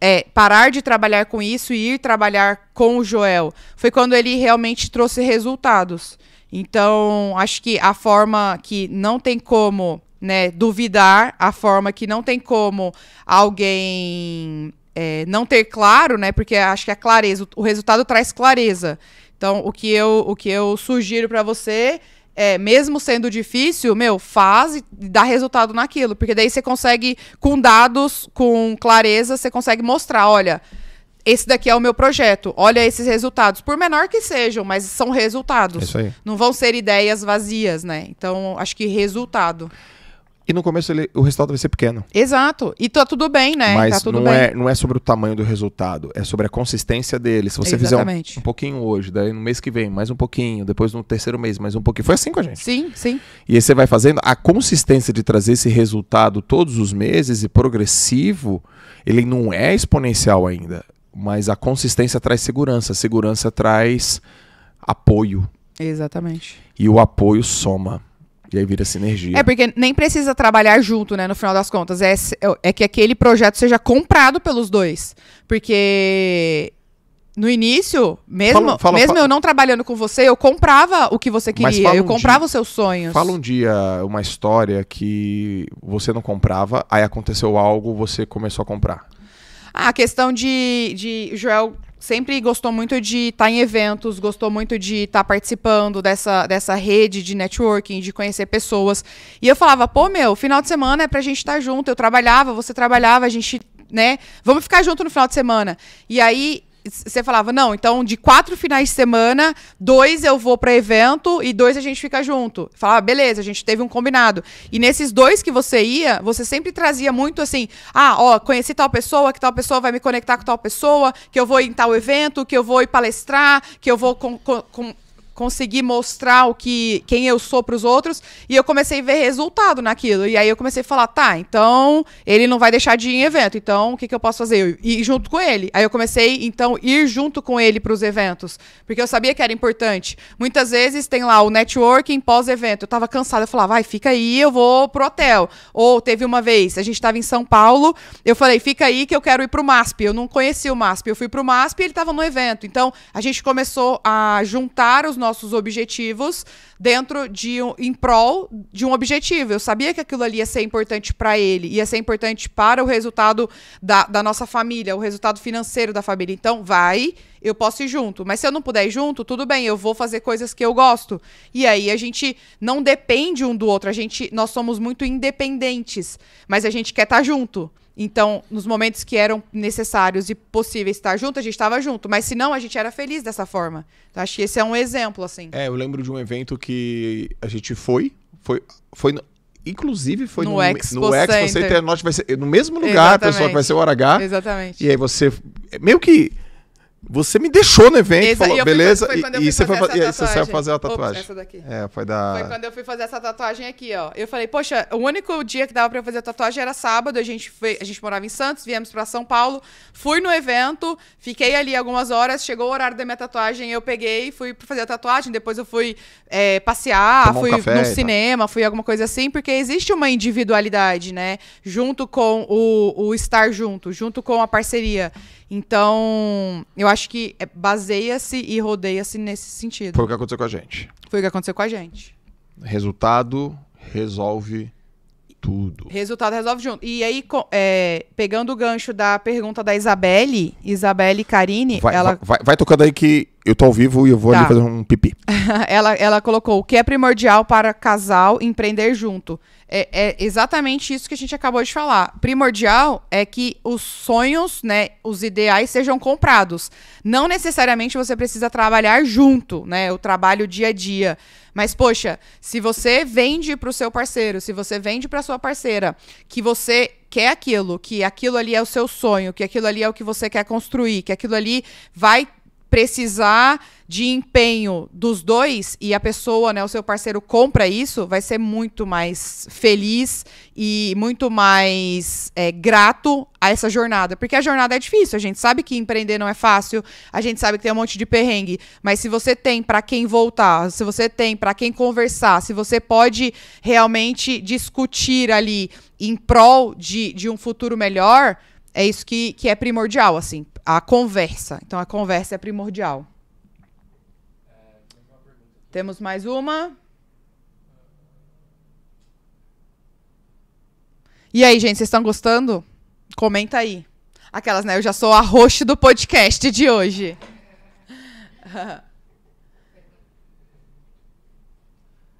é, parar de trabalhar com isso e ir trabalhar com o Joel, foi quando ele realmente trouxe resultados. Então, acho que a forma que não tem como né, duvidar, a forma que não tem como alguém é, não ter claro, né, porque acho que a clareza, o resultado traz clareza. Então, o que eu, o que eu sugiro para você é, mesmo sendo difícil, meu, faz e dá resultado naquilo. Porque daí você consegue, com dados, com clareza, você consegue mostrar, olha, esse daqui é o meu projeto, olha esses resultados. Por menor que sejam, mas são resultados. Isso aí. Não vão ser ideias vazias, né? Então, acho que resultado. E no começo ele, o resultado vai ser pequeno. Exato. E tá tudo bem, né? Mas tá não, bem. É, não é sobre o tamanho do resultado, é sobre a consistência dele. Se você Exatamente. fizer um, um, pouquinho hoje, daí no mês que vem, mais um pouquinho, depois no terceiro mês, mais um pouquinho. Foi assim com a gente. Sim, sim. E aí você vai fazendo a consistência de trazer esse resultado todos os meses e progressivo, ele não é exponencial ainda. Mas a consistência traz segurança, a segurança traz apoio. Exatamente. E o apoio soma. E aí vira sinergia. É, porque nem precisa trabalhar junto, né, no final das contas. É, é, é que aquele projeto seja comprado pelos dois. Porque no início, mesmo, fala, fala, mesmo fala. eu não trabalhando com você, eu comprava o que você queria, um eu comprava dia, os seus sonhos. Fala um dia uma história que você não comprava, aí aconteceu algo, você começou a comprar. Ah, a questão de, de Joel sempre gostou muito de estar tá em eventos, gostou muito de estar tá participando dessa, dessa rede de networking, de conhecer pessoas. E eu falava, pô, meu, final de semana é pra gente estar tá junto. Eu trabalhava, você trabalhava, a gente, né? Vamos ficar junto no final de semana. E aí você falava, não, então de quatro finais de semana, dois eu vou para evento e dois a gente fica junto. Falava, ah, beleza, a gente teve um combinado. E nesses dois que você ia, você sempre trazia muito assim, ah, ó, conheci tal pessoa, que tal pessoa vai me conectar com tal pessoa, que eu vou em tal evento, que eu vou palestrar, que eu vou com, com, com conseguir mostrar o que quem eu sou para os outros e eu comecei a ver resultado naquilo e aí eu comecei a falar tá então ele não vai deixar de ir em evento então o que, que eu posso fazer eu ir junto com ele aí eu comecei então ir junto com ele para os eventos porque eu sabia que era importante muitas vezes tem lá o networking pós evento eu estava cansada eu falava vai fica aí eu vou pro hotel ou teve uma vez a gente estava em São Paulo eu falei fica aí que eu quero ir pro MASP eu não conhecia o MASP eu fui pro MASP e ele estava no evento então a gente começou a juntar os nossos objetivos dentro de um, em prol de um objetivo. Eu sabia que aquilo ali ia ser importante para ele, ia ser importante para o resultado da, da nossa família, o resultado financeiro da família. Então, vai, eu posso ir junto. Mas se eu não puder ir junto, tudo bem, eu vou fazer coisas que eu gosto. E aí a gente não depende um do outro, a gente nós somos muito independentes, mas a gente quer estar tá junto. Então, nos momentos que eram necessários e possíveis estar junto, a gente estava junto. Mas se não, a gente era feliz dessa forma. Então, acho que esse é um exemplo, assim. É, eu lembro de um evento que a gente foi. Foi, foi no, inclusive, foi no, no Expo, no Expo Center. Center Norte. Vai ser, no mesmo lugar, Exatamente. pessoal, que vai ser o Hora Exatamente. E aí você... Meio que você me deixou no evento, Exa, falou, e beleza? Foi, foi e, e, você foi, e você saiu fazer a tatuagem. é, foi da. Foi quando eu fui fazer essa tatuagem aqui, ó. Eu falei, poxa, o único dia que dava pra eu fazer a tatuagem era sábado. A gente, foi, a gente morava em Santos, viemos pra São Paulo. Fui no evento, fiquei ali algumas horas. Chegou o horário da minha tatuagem, eu peguei, fui fazer a tatuagem. Depois eu fui é, passear, Tomou fui um no cinema, fui alguma coisa assim, porque existe uma individualidade, né? Junto com o, o estar junto, junto com a parceria. Então, eu acho que é, baseia-se e rodeia-se nesse sentido. Foi o que aconteceu com a gente. Foi o que aconteceu com a gente. Resultado resolve tudo. Resultado resolve junto. E aí, é, pegando o gancho da pergunta da Isabelle, Isabelle Carini, ela. Vai, vai, vai tocando aí que eu tô ao vivo e eu vou tá. ali fazer um pipi. [LAUGHS] ela, ela colocou o que é primordial para casal empreender junto. É, é, exatamente isso que a gente acabou de falar. Primordial é que os sonhos, né, os ideais sejam comprados. Não necessariamente você precisa trabalhar junto, né, o trabalho dia a dia. Mas poxa, se você vende para o seu parceiro, se você vende para sua parceira, que você quer aquilo, que aquilo ali é o seu sonho, que aquilo ali é o que você quer construir, que aquilo ali vai precisar de empenho dos dois e a pessoa, né, o seu parceiro compra isso, vai ser muito mais feliz e muito mais é, grato a essa jornada, porque a jornada é difícil. A gente sabe que empreender não é fácil, a gente sabe que tem um monte de perrengue, mas se você tem para quem voltar, se você tem para quem conversar, se você pode realmente discutir ali em prol de, de um futuro melhor, é isso que, que é primordial, assim a conversa. Então, a conversa é primordial. É, Temos mais uma. E aí, gente, vocês estão gostando? Comenta aí. Aquelas, né? Eu já sou a host do podcast de hoje. [LAUGHS]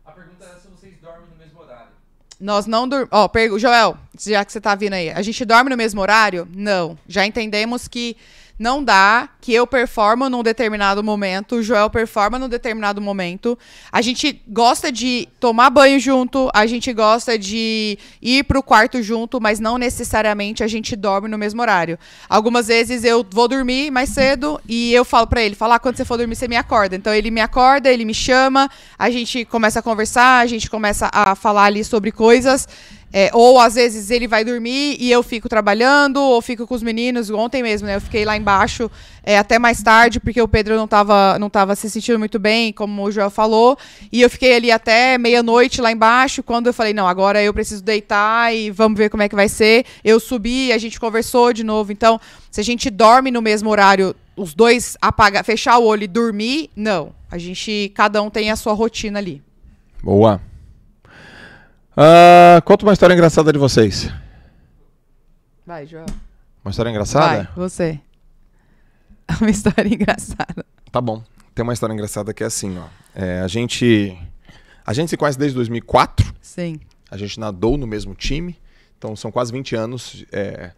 A pergunta é se vocês dormem no mesmo horário. Nós não dormimos. Ó, oh, per... Joel, já que você está vindo aí, a gente dorme no mesmo horário? Não. Já entendemos que não dá, que eu performo num determinado momento, o Joel performa num determinado momento. A gente gosta de tomar banho junto, a gente gosta de ir pro quarto junto, mas não necessariamente a gente dorme no mesmo horário. Algumas vezes eu vou dormir mais cedo e eu falo para ele, falar ah, quando você for dormir você me acorda. Então ele me acorda, ele me chama, a gente começa a conversar, a gente começa a falar ali sobre coisas é, ou às vezes ele vai dormir e eu fico trabalhando, ou fico com os meninos. Ontem mesmo, né? Eu fiquei lá embaixo é, até mais tarde, porque o Pedro não estava não tava se sentindo muito bem, como o Joel falou. E eu fiquei ali até meia-noite lá embaixo, quando eu falei, não, agora eu preciso deitar e vamos ver como é que vai ser. Eu subi, a gente conversou de novo. Então, se a gente dorme no mesmo horário, os dois apagar, fechar o olho e dormir, não. A gente, cada um tem a sua rotina ali. Boa. Uh, conta uma história engraçada de vocês. Vai, João. Uma história engraçada? Vai, você. [LAUGHS] Uma história engraçada. Tá bom. Tem uma história engraçada que é assim, ó. É, a gente... A gente se conhece desde 2004. Sim. A gente nadou no mesmo time. Então são quase 20 anos é,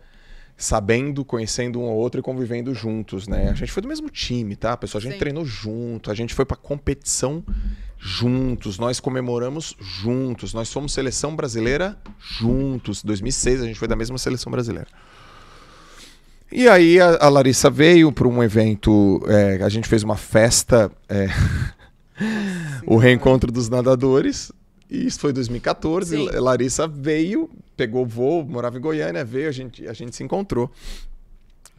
sabendo, conhecendo um ao outro e convivendo juntos, né? A gente foi do mesmo time, tá, pessoal? A gente Sim. treinou junto, a gente foi pra competição juntos, nós comemoramos juntos, nós fomos seleção brasileira juntos. 2006 a gente foi da mesma seleção brasileira. E aí a, a Larissa veio para um evento, é, a gente fez uma festa, é, [LAUGHS] o reencontro dos nadadores. E isso foi 2014. Sim. Larissa veio, pegou voo, morava em Goiânia, veio, a gente, a gente se encontrou.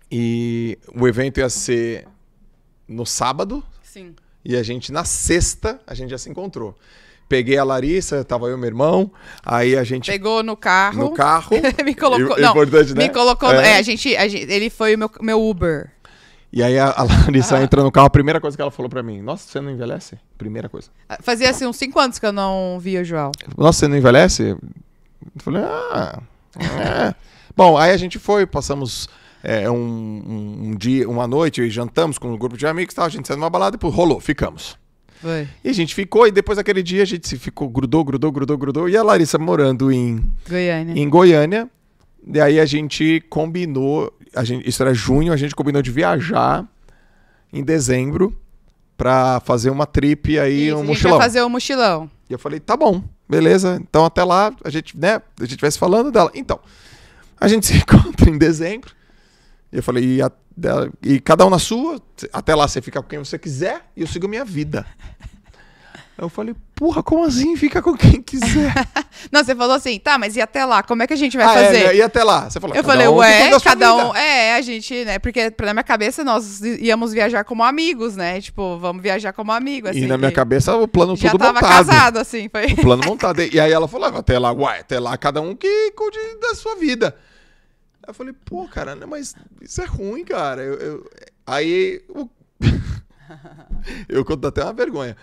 E o evento ia ser no sábado. Sim. E a gente, na sexta, a gente já se encontrou. Peguei a Larissa, tava eu e meu irmão, aí a gente... Pegou no carro. No carro. [LAUGHS] me é colocou... É não, importante, né? me colocou... É, é a, gente, a, gente, Ele foi o meu, meu Uber. E aí a, a Larissa ah. entra no carro, a primeira coisa que ela falou pra mim, nossa, você não envelhece? Primeira coisa. Ah, fazia, assim, uns cinco anos que eu não via o João. Nossa, você não envelhece? Eu falei, ah... É. [LAUGHS] Bom, aí a gente foi, passamos é, é um, um, dia, uma noite, jantamos com um grupo de amigos, tal, a gente saiu numa balada e rolou, ficamos. Foi. E a gente ficou, e depois daquele dia a gente se ficou, grudou, grudou, grudou, grudou. E a Larissa morando em Goiânia. Em Goiânia. E aí a gente combinou, a gente, isso era junho, a gente combinou de viajar em dezembro pra fazer uma trip aí, isso, um a gente mochilão. fazer um mochilão. E eu falei, tá bom, beleza. Então até lá, a gente, né, a gente vai se falando dela. Então, a gente se [LAUGHS] encontra em dezembro. E eu falei, e, a, e cada um na sua, até lá você fica com quem você quiser e eu sigo a minha vida. [LAUGHS] Eu falei, porra, como assim? Fica com quem quiser. [LAUGHS] não, você falou assim, tá, mas e até lá? Como é que a gente vai ah, é, fazer? É, e até lá? Você falou, eu falei, um ué, cada um. É, a gente, né? Porque na minha cabeça nós íamos viajar como amigos, né? Tipo, vamos viajar como amigos. Assim, e na minha cabeça o plano todo tudo montado. Já tava casado, assim. Foi. O plano [LAUGHS] montado. E aí ela falou, até lá, ué, até lá, cada um que cuide da sua vida. Aí eu falei, pô, cara, né, mas isso é ruim, cara. Eu, eu... Aí eu... [LAUGHS] eu conto até uma vergonha.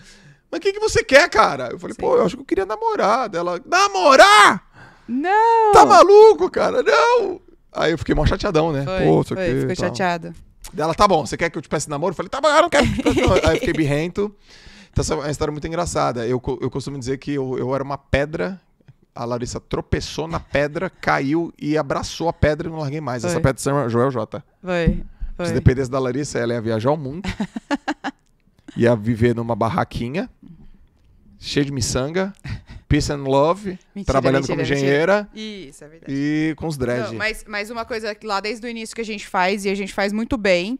Mas o que, que você quer, cara? Eu falei, Sim. pô, eu acho que eu queria namorar. Ela, namorar? Não! Tá maluco, cara? Não! Aí eu fiquei mó chateadão, né? Foi, pô, foi, aqui, ficou chateado. Ela, tá bom, você quer que eu te peça namoro? Eu falei, tá bom, eu não quero. Aí eu fiquei birrento. Então, essa é uma história muito engraçada. Eu, eu costumo dizer que eu, eu era uma pedra a Larissa tropeçou na pedra, caiu e abraçou a pedra e não larguei mais. Foi. Essa pedra se chama Joel J. Foi. Foi. Se dependesse da Larissa, ela ia viajar ao mundo. [LAUGHS] ia viver numa barraquinha, cheia de miçanga, peace and love, mentira, trabalhando mentira, como engenheira. Mentira. Isso, é verdade. E com os dreads. Mas, mas uma coisa que lá desde o início que a gente faz, e a gente faz muito bem,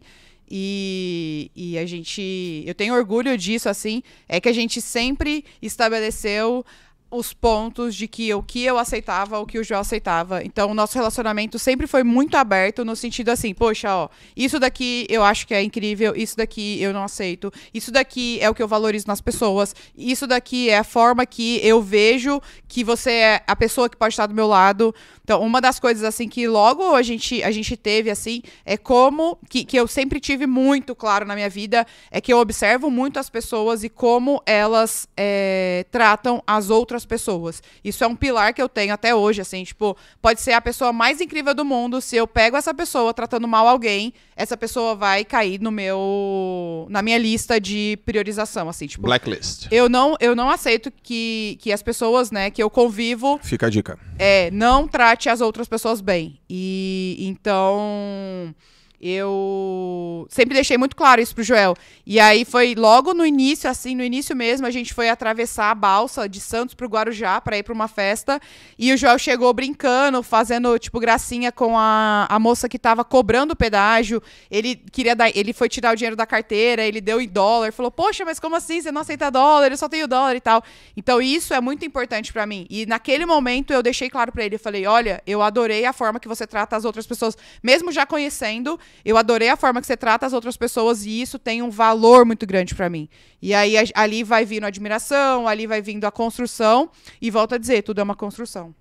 e, e, a gente. Eu tenho orgulho disso, assim, é que a gente sempre estabeleceu os pontos de que o que eu aceitava, o que o João aceitava. Então, o nosso relacionamento sempre foi muito aberto no sentido assim, poxa, ó, isso daqui eu acho que é incrível, isso daqui eu não aceito, isso daqui é o que eu valorizo nas pessoas, isso daqui é a forma que eu vejo que você é a pessoa que pode estar do meu lado. Então, uma das coisas assim que logo a gente, a gente teve assim é como que, que eu sempre tive muito claro na minha vida é que eu observo muito as pessoas e como elas é, tratam as outras pessoas. Isso é um pilar que eu tenho até hoje, assim, tipo, pode ser a pessoa mais incrível do mundo. Se eu pego essa pessoa tratando mal alguém, essa pessoa vai cair no meu. na minha lista de priorização, assim, tipo. Blacklist. Eu não, eu não aceito que, que as pessoas, né, que eu convivo. Fica a dica. É, não trate trate as outras pessoas bem. E então eu sempre deixei muito claro isso pro Joel. E aí foi logo no início, assim, no início mesmo, a gente foi atravessar a balsa de Santos pro Guarujá para ir para uma festa. E o Joel chegou brincando, fazendo, tipo, gracinha com a, a moça que tava cobrando o pedágio. Ele queria dar. Ele foi tirar o dinheiro da carteira, ele deu em dólar, falou: Poxa, mas como assim? Você não aceita dólar, eu só tenho dólar e tal. Então, isso é muito importante para mim. E naquele momento eu deixei claro para ele, eu falei: olha, eu adorei a forma que você trata as outras pessoas, mesmo já conhecendo eu adorei a forma que você trata as outras pessoas e isso tem um valor muito grande para mim. E aí a, ali vai vindo a admiração, ali vai vindo a construção e volta a dizer, tudo é uma construção.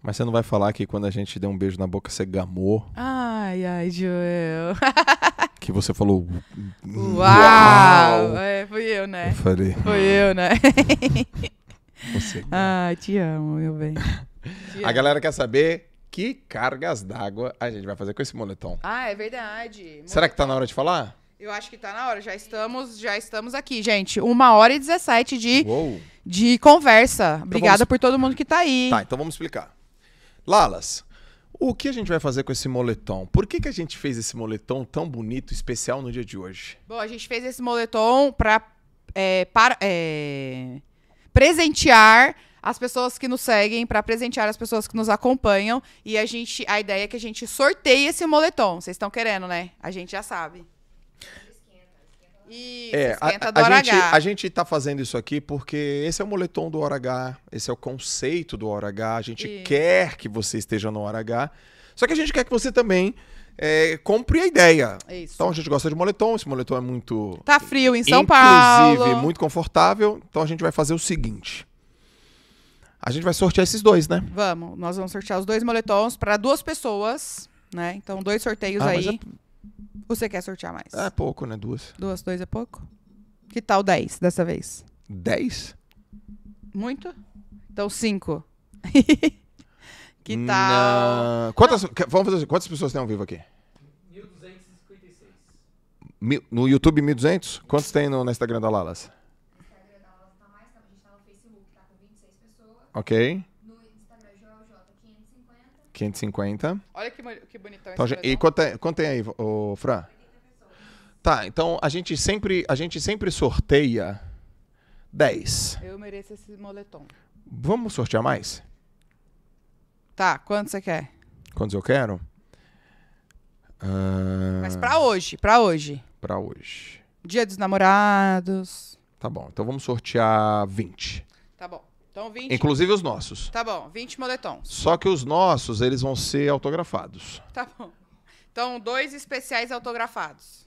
Mas você não vai falar que quando a gente deu um beijo na boca você gamou? Ai, ai, Joel. [LAUGHS] que você falou. Uau! Uau! É, fui eu, né? Eu falei. Foi eu, né? você. Ah, [LAUGHS] te amo, meu bem. [LAUGHS] a galera quer saber que cargas d'água a gente vai fazer com esse moletom? Ah, é verdade. Moletom. Será que tá na hora de falar? Eu acho que tá na hora. Já estamos, já estamos aqui, gente. Uma hora e 17 de, de conversa. Obrigada então vamos... por todo mundo que tá aí. Tá, então vamos explicar. Lalas, o que a gente vai fazer com esse moletom? Por que, que a gente fez esse moletom tão bonito, especial no dia de hoje? Bom, a gente fez esse moletom pra, é, para é, presentear as pessoas que nos seguem, para presentear as pessoas que nos acompanham. E a gente, a ideia é que a gente sorteie esse moletom. Vocês estão querendo, né? A gente já sabe. E é, esquenta a, a, gente, a gente tá fazendo isso aqui porque esse é o moletom do Hora H, esse é o conceito do Hora H, a gente quer que você esteja no Hora H, só que a gente quer que você também é, compre a ideia. Isso. Então a gente gosta de moletom, esse moletom é muito... Tá frio em São Paulo. Inclusive, muito confortável, então a gente vai fazer o seguinte... A gente vai sortear esses dois, né? Vamos. Nós vamos sortear os dois moletons para duas pessoas, né? Então, dois sorteios ah, aí. É... Você quer sortear mais? É pouco, né? Duas. Duas, dois é pouco? Que tal 10 dessa vez? 10? Muito? Então, 5. [LAUGHS] que tal? Quantas, Não. Vamos fazer assim, quantas pessoas tem ao vivo aqui? 1.256. Mil, no YouTube, 1.200? Quantos tem no, no Instagram da Lalas? Ok. No Instagram, 550. 550. Olha que, que bonitão então, esse E contem, aí, o Fran. Tá, então a gente sempre, a gente sempre sorteia 10. Eu mereço esse moletom. Vamos sortear mais? Tá, quanto você quer? Quantos eu quero? Uh... Mas pra hoje, pra hoje. Pra hoje. Dia dos namorados. Tá bom, então vamos sortear 20. Então 20. Inclusive os nossos. Tá bom, 20 moletons. Só que os nossos, eles vão ser autografados. Tá bom. Então, dois especiais autografados.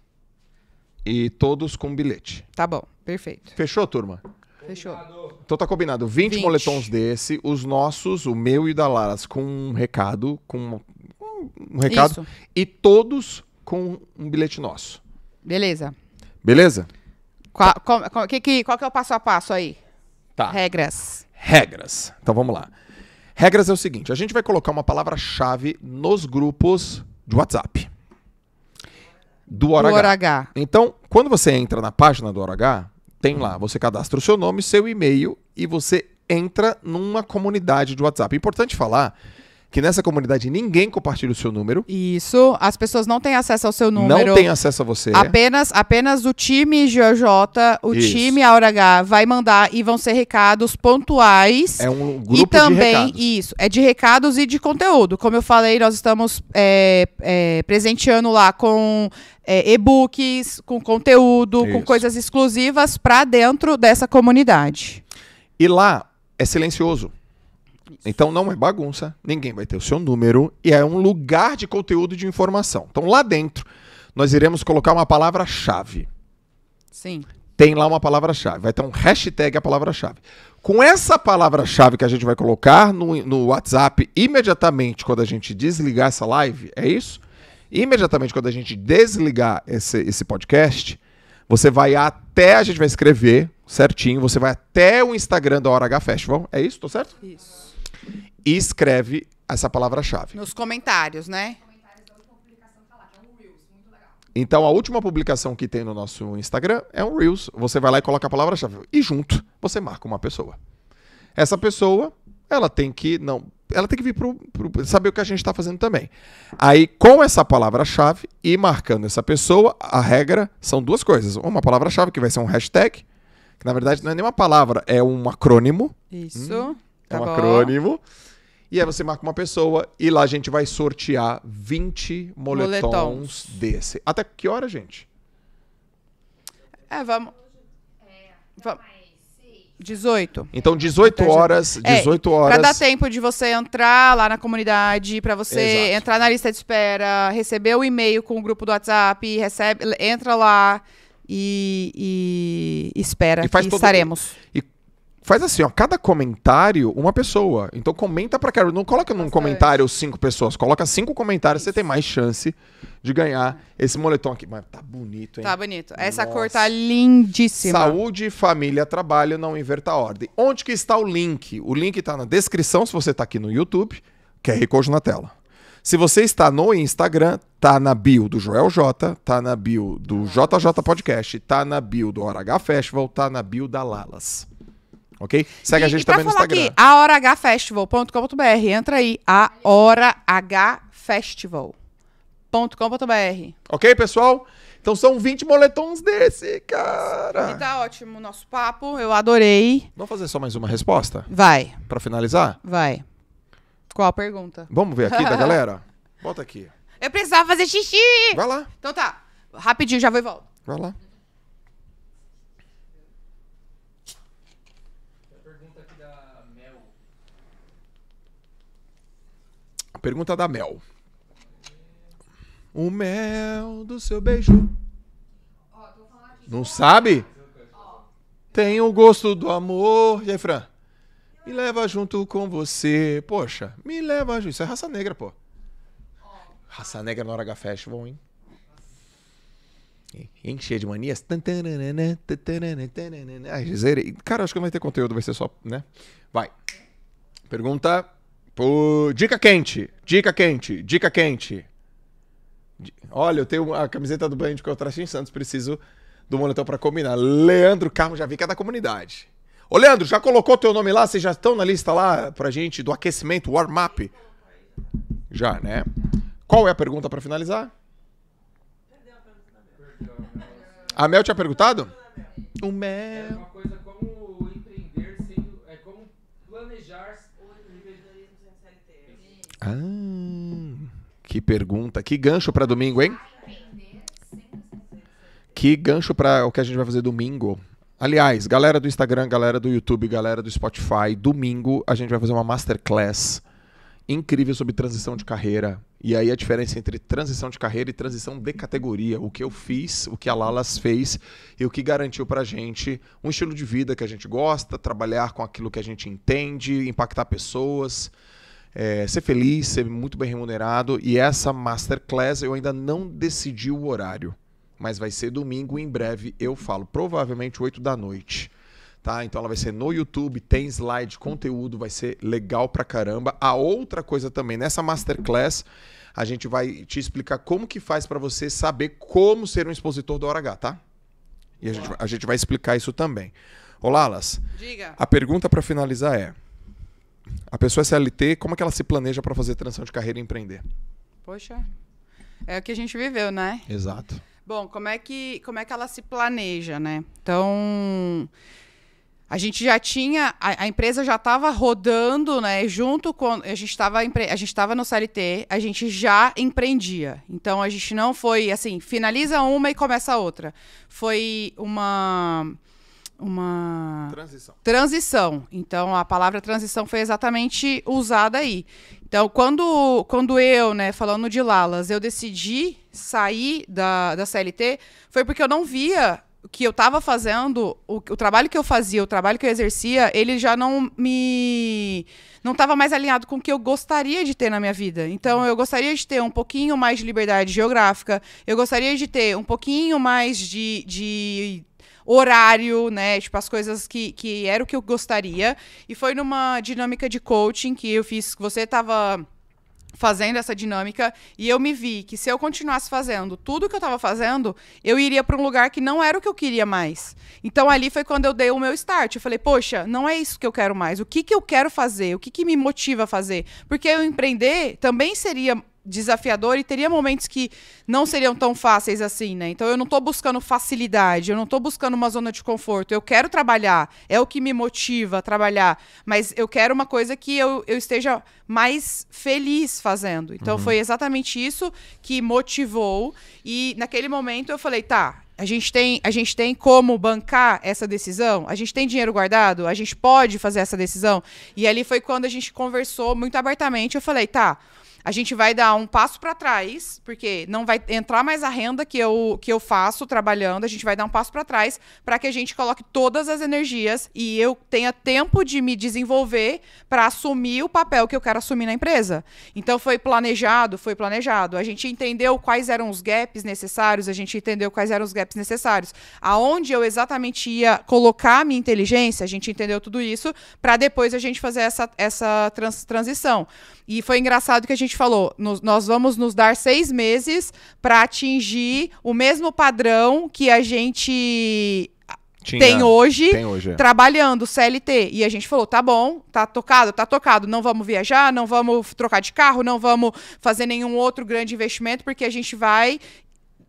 E todos com bilhete. Tá bom, perfeito. Fechou, turma? Fechou. Então tá combinado. 20, 20. moletons desse, os nossos, o meu e o da Laras, com um recado, com um recado. Isso. E todos com um bilhete nosso. Beleza. Beleza? Qual, qual, qual, que, qual que é o passo a passo aí? Tá. Regras regras. Então vamos lá. Regras é o seguinte: a gente vai colocar uma palavra-chave nos grupos de WhatsApp. Do Hora, do Hora H. H. Então, quando você entra na página do Hora H, tem lá, você cadastra o seu nome, seu e-mail e você entra numa comunidade de WhatsApp. Importante falar que nessa comunidade ninguém compartilha o seu número. Isso. As pessoas não têm acesso ao seu número. Não têm acesso a você. Apenas, apenas o time GOJ, o Isso. time Aura H vai mandar e vão ser recados pontuais. É um grupo e também, de Isso, é de recados e de conteúdo. Como eu falei, nós estamos é, é, presenteando lá com é, e-books, com conteúdo, Isso. com coisas exclusivas para dentro dessa comunidade. E lá é silencioso. Isso. Então não é bagunça, ninguém vai ter o seu número e é um lugar de conteúdo de informação. Então lá dentro nós iremos colocar uma palavra-chave. Sim. Tem lá uma palavra-chave, vai ter um hashtag a palavra-chave. Com essa palavra-chave que a gente vai colocar no, no WhatsApp imediatamente quando a gente desligar essa live, é isso? Imediatamente quando a gente desligar esse, esse podcast, você vai até, a gente vai escrever certinho, você vai até o Instagram da Hora H Festival. É isso? Tô certo? Isso e escreve essa palavra-chave. Nos comentários, né? Então, a última publicação que tem no nosso Instagram é um Reels. Você vai lá e coloca a palavra-chave. E junto, você marca uma pessoa. Essa pessoa, ela tem que não, ela tem que vir pro, pro saber o que a gente está fazendo também. Aí, com essa palavra-chave e marcando essa pessoa, a regra são duas coisas. Uma palavra-chave, que vai ser um hashtag, que na verdade não é nenhuma palavra, é um acrônimo. Isso. Hum, é tá é um bom. acrônimo. E aí você marca uma pessoa e lá a gente vai sortear 20 moletons, moletons. desse. Até que hora, gente? É, vamos. É, vamos. 18. Então, 18 então, horas, 18 é, horas. Pra dar tempo de você entrar lá na comunidade, para você Exato. entrar na lista de espera, receber o e-mail com o grupo do WhatsApp, recebe, entra lá e, e espera e faz que estaremos. E faz assim, ó, cada comentário uma pessoa. Então comenta para Carol, não coloca num comentário cinco pessoas, coloca cinco comentários, Isso. você tem mais chance de ganhar esse moletom aqui. Mas tá bonito, hein? Tá bonito. Essa Nossa. cor tá lindíssima. Saúde, família, trabalho, não inverta a ordem. Onde que está o link? O link tá na descrição se você tá aqui no YouTube, QR Code na tela. Se você está no Instagram, tá na bio do Joel J, tá na bio do JJ Podcast, tá na bio do Hora H Festival, tá na bio da Lalas. Ok? Segue e, a gente também no Instagram. Aqui, ahorahfestival.com.br. Entra aí, ahorahfestival.com.br. Ok, pessoal? Então são 20 moletons desse, cara. E tá ótimo o nosso papo, eu adorei. Vamos fazer só mais uma resposta? Vai. Para finalizar? Vai. Qual a pergunta? Vamos ver aqui da [LAUGHS] galera? Bota aqui. Eu precisava fazer xixi. Vai lá. Então tá, rapidinho, já vou e volto. Vai lá. Pergunta da Mel. O mel do seu beijo. Não sabe? Tem o gosto do amor. E aí, Fran? Me leva junto com você. Poxa, me leva junto. Isso é raça negra, pô. Raça negra no hora da festival, hein? Hein? de manias. Ai, zerei. Cara, acho que não vai ter conteúdo, vai ser só, né? Vai. Pergunta Pô, dica quente, dica quente, dica quente. Olha, eu tenho a camiseta do banho de contraste em Santos, preciso do moletom para combinar. Leandro Carmo já vi que é da comunidade. Ô Leandro, já colocou teu nome lá? Vocês já estão na lista lá pra gente do aquecimento, warm-up? Já, né? Qual é a pergunta para finalizar? A Mel tinha perguntado? O mel. É uma coisa Ah, que pergunta. Que gancho para domingo, hein? Que gancho para o que a gente vai fazer domingo. Aliás, galera do Instagram, galera do YouTube, galera do Spotify, domingo a gente vai fazer uma masterclass incrível sobre transição de carreira. E aí a diferença entre transição de carreira e transição de categoria, o que eu fiz, o que a Lalas fez e o que garantiu pra gente um estilo de vida que a gente gosta, trabalhar com aquilo que a gente entende, impactar pessoas é, ser feliz, ser muito bem remunerado. E essa masterclass eu ainda não decidi o horário, mas vai ser domingo em breve, eu falo, provavelmente 8 da noite. Tá? Então ela vai ser no YouTube, tem slide, conteúdo, vai ser legal pra caramba. A outra coisa também, nessa masterclass, a gente vai te explicar como que faz para você saber como ser um expositor da hora H, tá? E a gente, a gente vai explicar isso também. Olá, Alas. Diga. A pergunta para finalizar é: a pessoa é CLT, como é que ela se planeja para fazer transição de carreira e empreender? Poxa, é o que a gente viveu, né? Exato. Bom, como é que, como é que ela se planeja, né? Então, a gente já tinha, a, a empresa já estava rodando, né? Junto com a gente estava a gente estava no CLT, a gente já empreendia. Então a gente não foi assim, finaliza uma e começa a outra. Foi uma uma transição. transição. Então a palavra transição foi exatamente usada aí. Então quando quando eu, né, falando de Lalas, eu decidi sair da, da CLT, foi porque eu não via que eu estava fazendo, o, o, trabalho que eu fazia, o trabalho que eu exercia, ele já não me. não estava mais alinhado com o que eu gostaria de ter na minha vida. Então, eu gostaria de ter um pouquinho mais de liberdade geográfica, eu gostaria de ter um pouquinho mais de, de horário, né? Tipo, as coisas que, que era o que eu gostaria. E foi numa dinâmica de coaching que eu fiz. Você tava fazendo essa dinâmica e eu me vi que se eu continuasse fazendo tudo que eu estava fazendo, eu iria para um lugar que não era o que eu queria mais. Então ali foi quando eu dei o meu start. Eu falei, poxa, não é isso que eu quero mais. O que, que eu quero fazer? O que, que me motiva a fazer? Porque eu empreender também seria desafiador e teria momentos que não seriam tão fáceis assim, né? Então eu não estou buscando facilidade, eu não estou buscando uma zona de conforto. Eu quero trabalhar, é o que me motiva a trabalhar, mas eu quero uma coisa que eu, eu esteja mais feliz fazendo. Então uhum. foi exatamente isso que motivou e naquele momento eu falei, tá, a gente, tem, a gente tem como bancar essa decisão? A gente tem dinheiro guardado? A gente pode fazer essa decisão? E ali foi quando a gente conversou muito abertamente. Eu falei, tá, a gente vai dar um passo para trás, porque não vai entrar mais a renda que eu, que eu faço trabalhando, a gente vai dar um passo para trás para que a gente coloque todas as energias e eu tenha tempo de me desenvolver para assumir o papel que eu quero assumir na empresa. Então foi planejado, foi planejado. A gente entendeu quais eram os gaps necessários, a gente entendeu quais eram os gaps necessários, aonde eu exatamente ia colocar a minha inteligência, a gente entendeu tudo isso para depois a gente fazer essa, essa trans transição. E foi engraçado que a gente gente falou, nos, nós vamos nos dar seis meses para atingir o mesmo padrão que a gente tinha, tem hoje, tem hoje é. trabalhando CLT. E a gente falou: tá bom, tá tocado, tá tocado. Não vamos viajar, não vamos trocar de carro, não vamos fazer nenhum outro grande investimento, porque a gente vai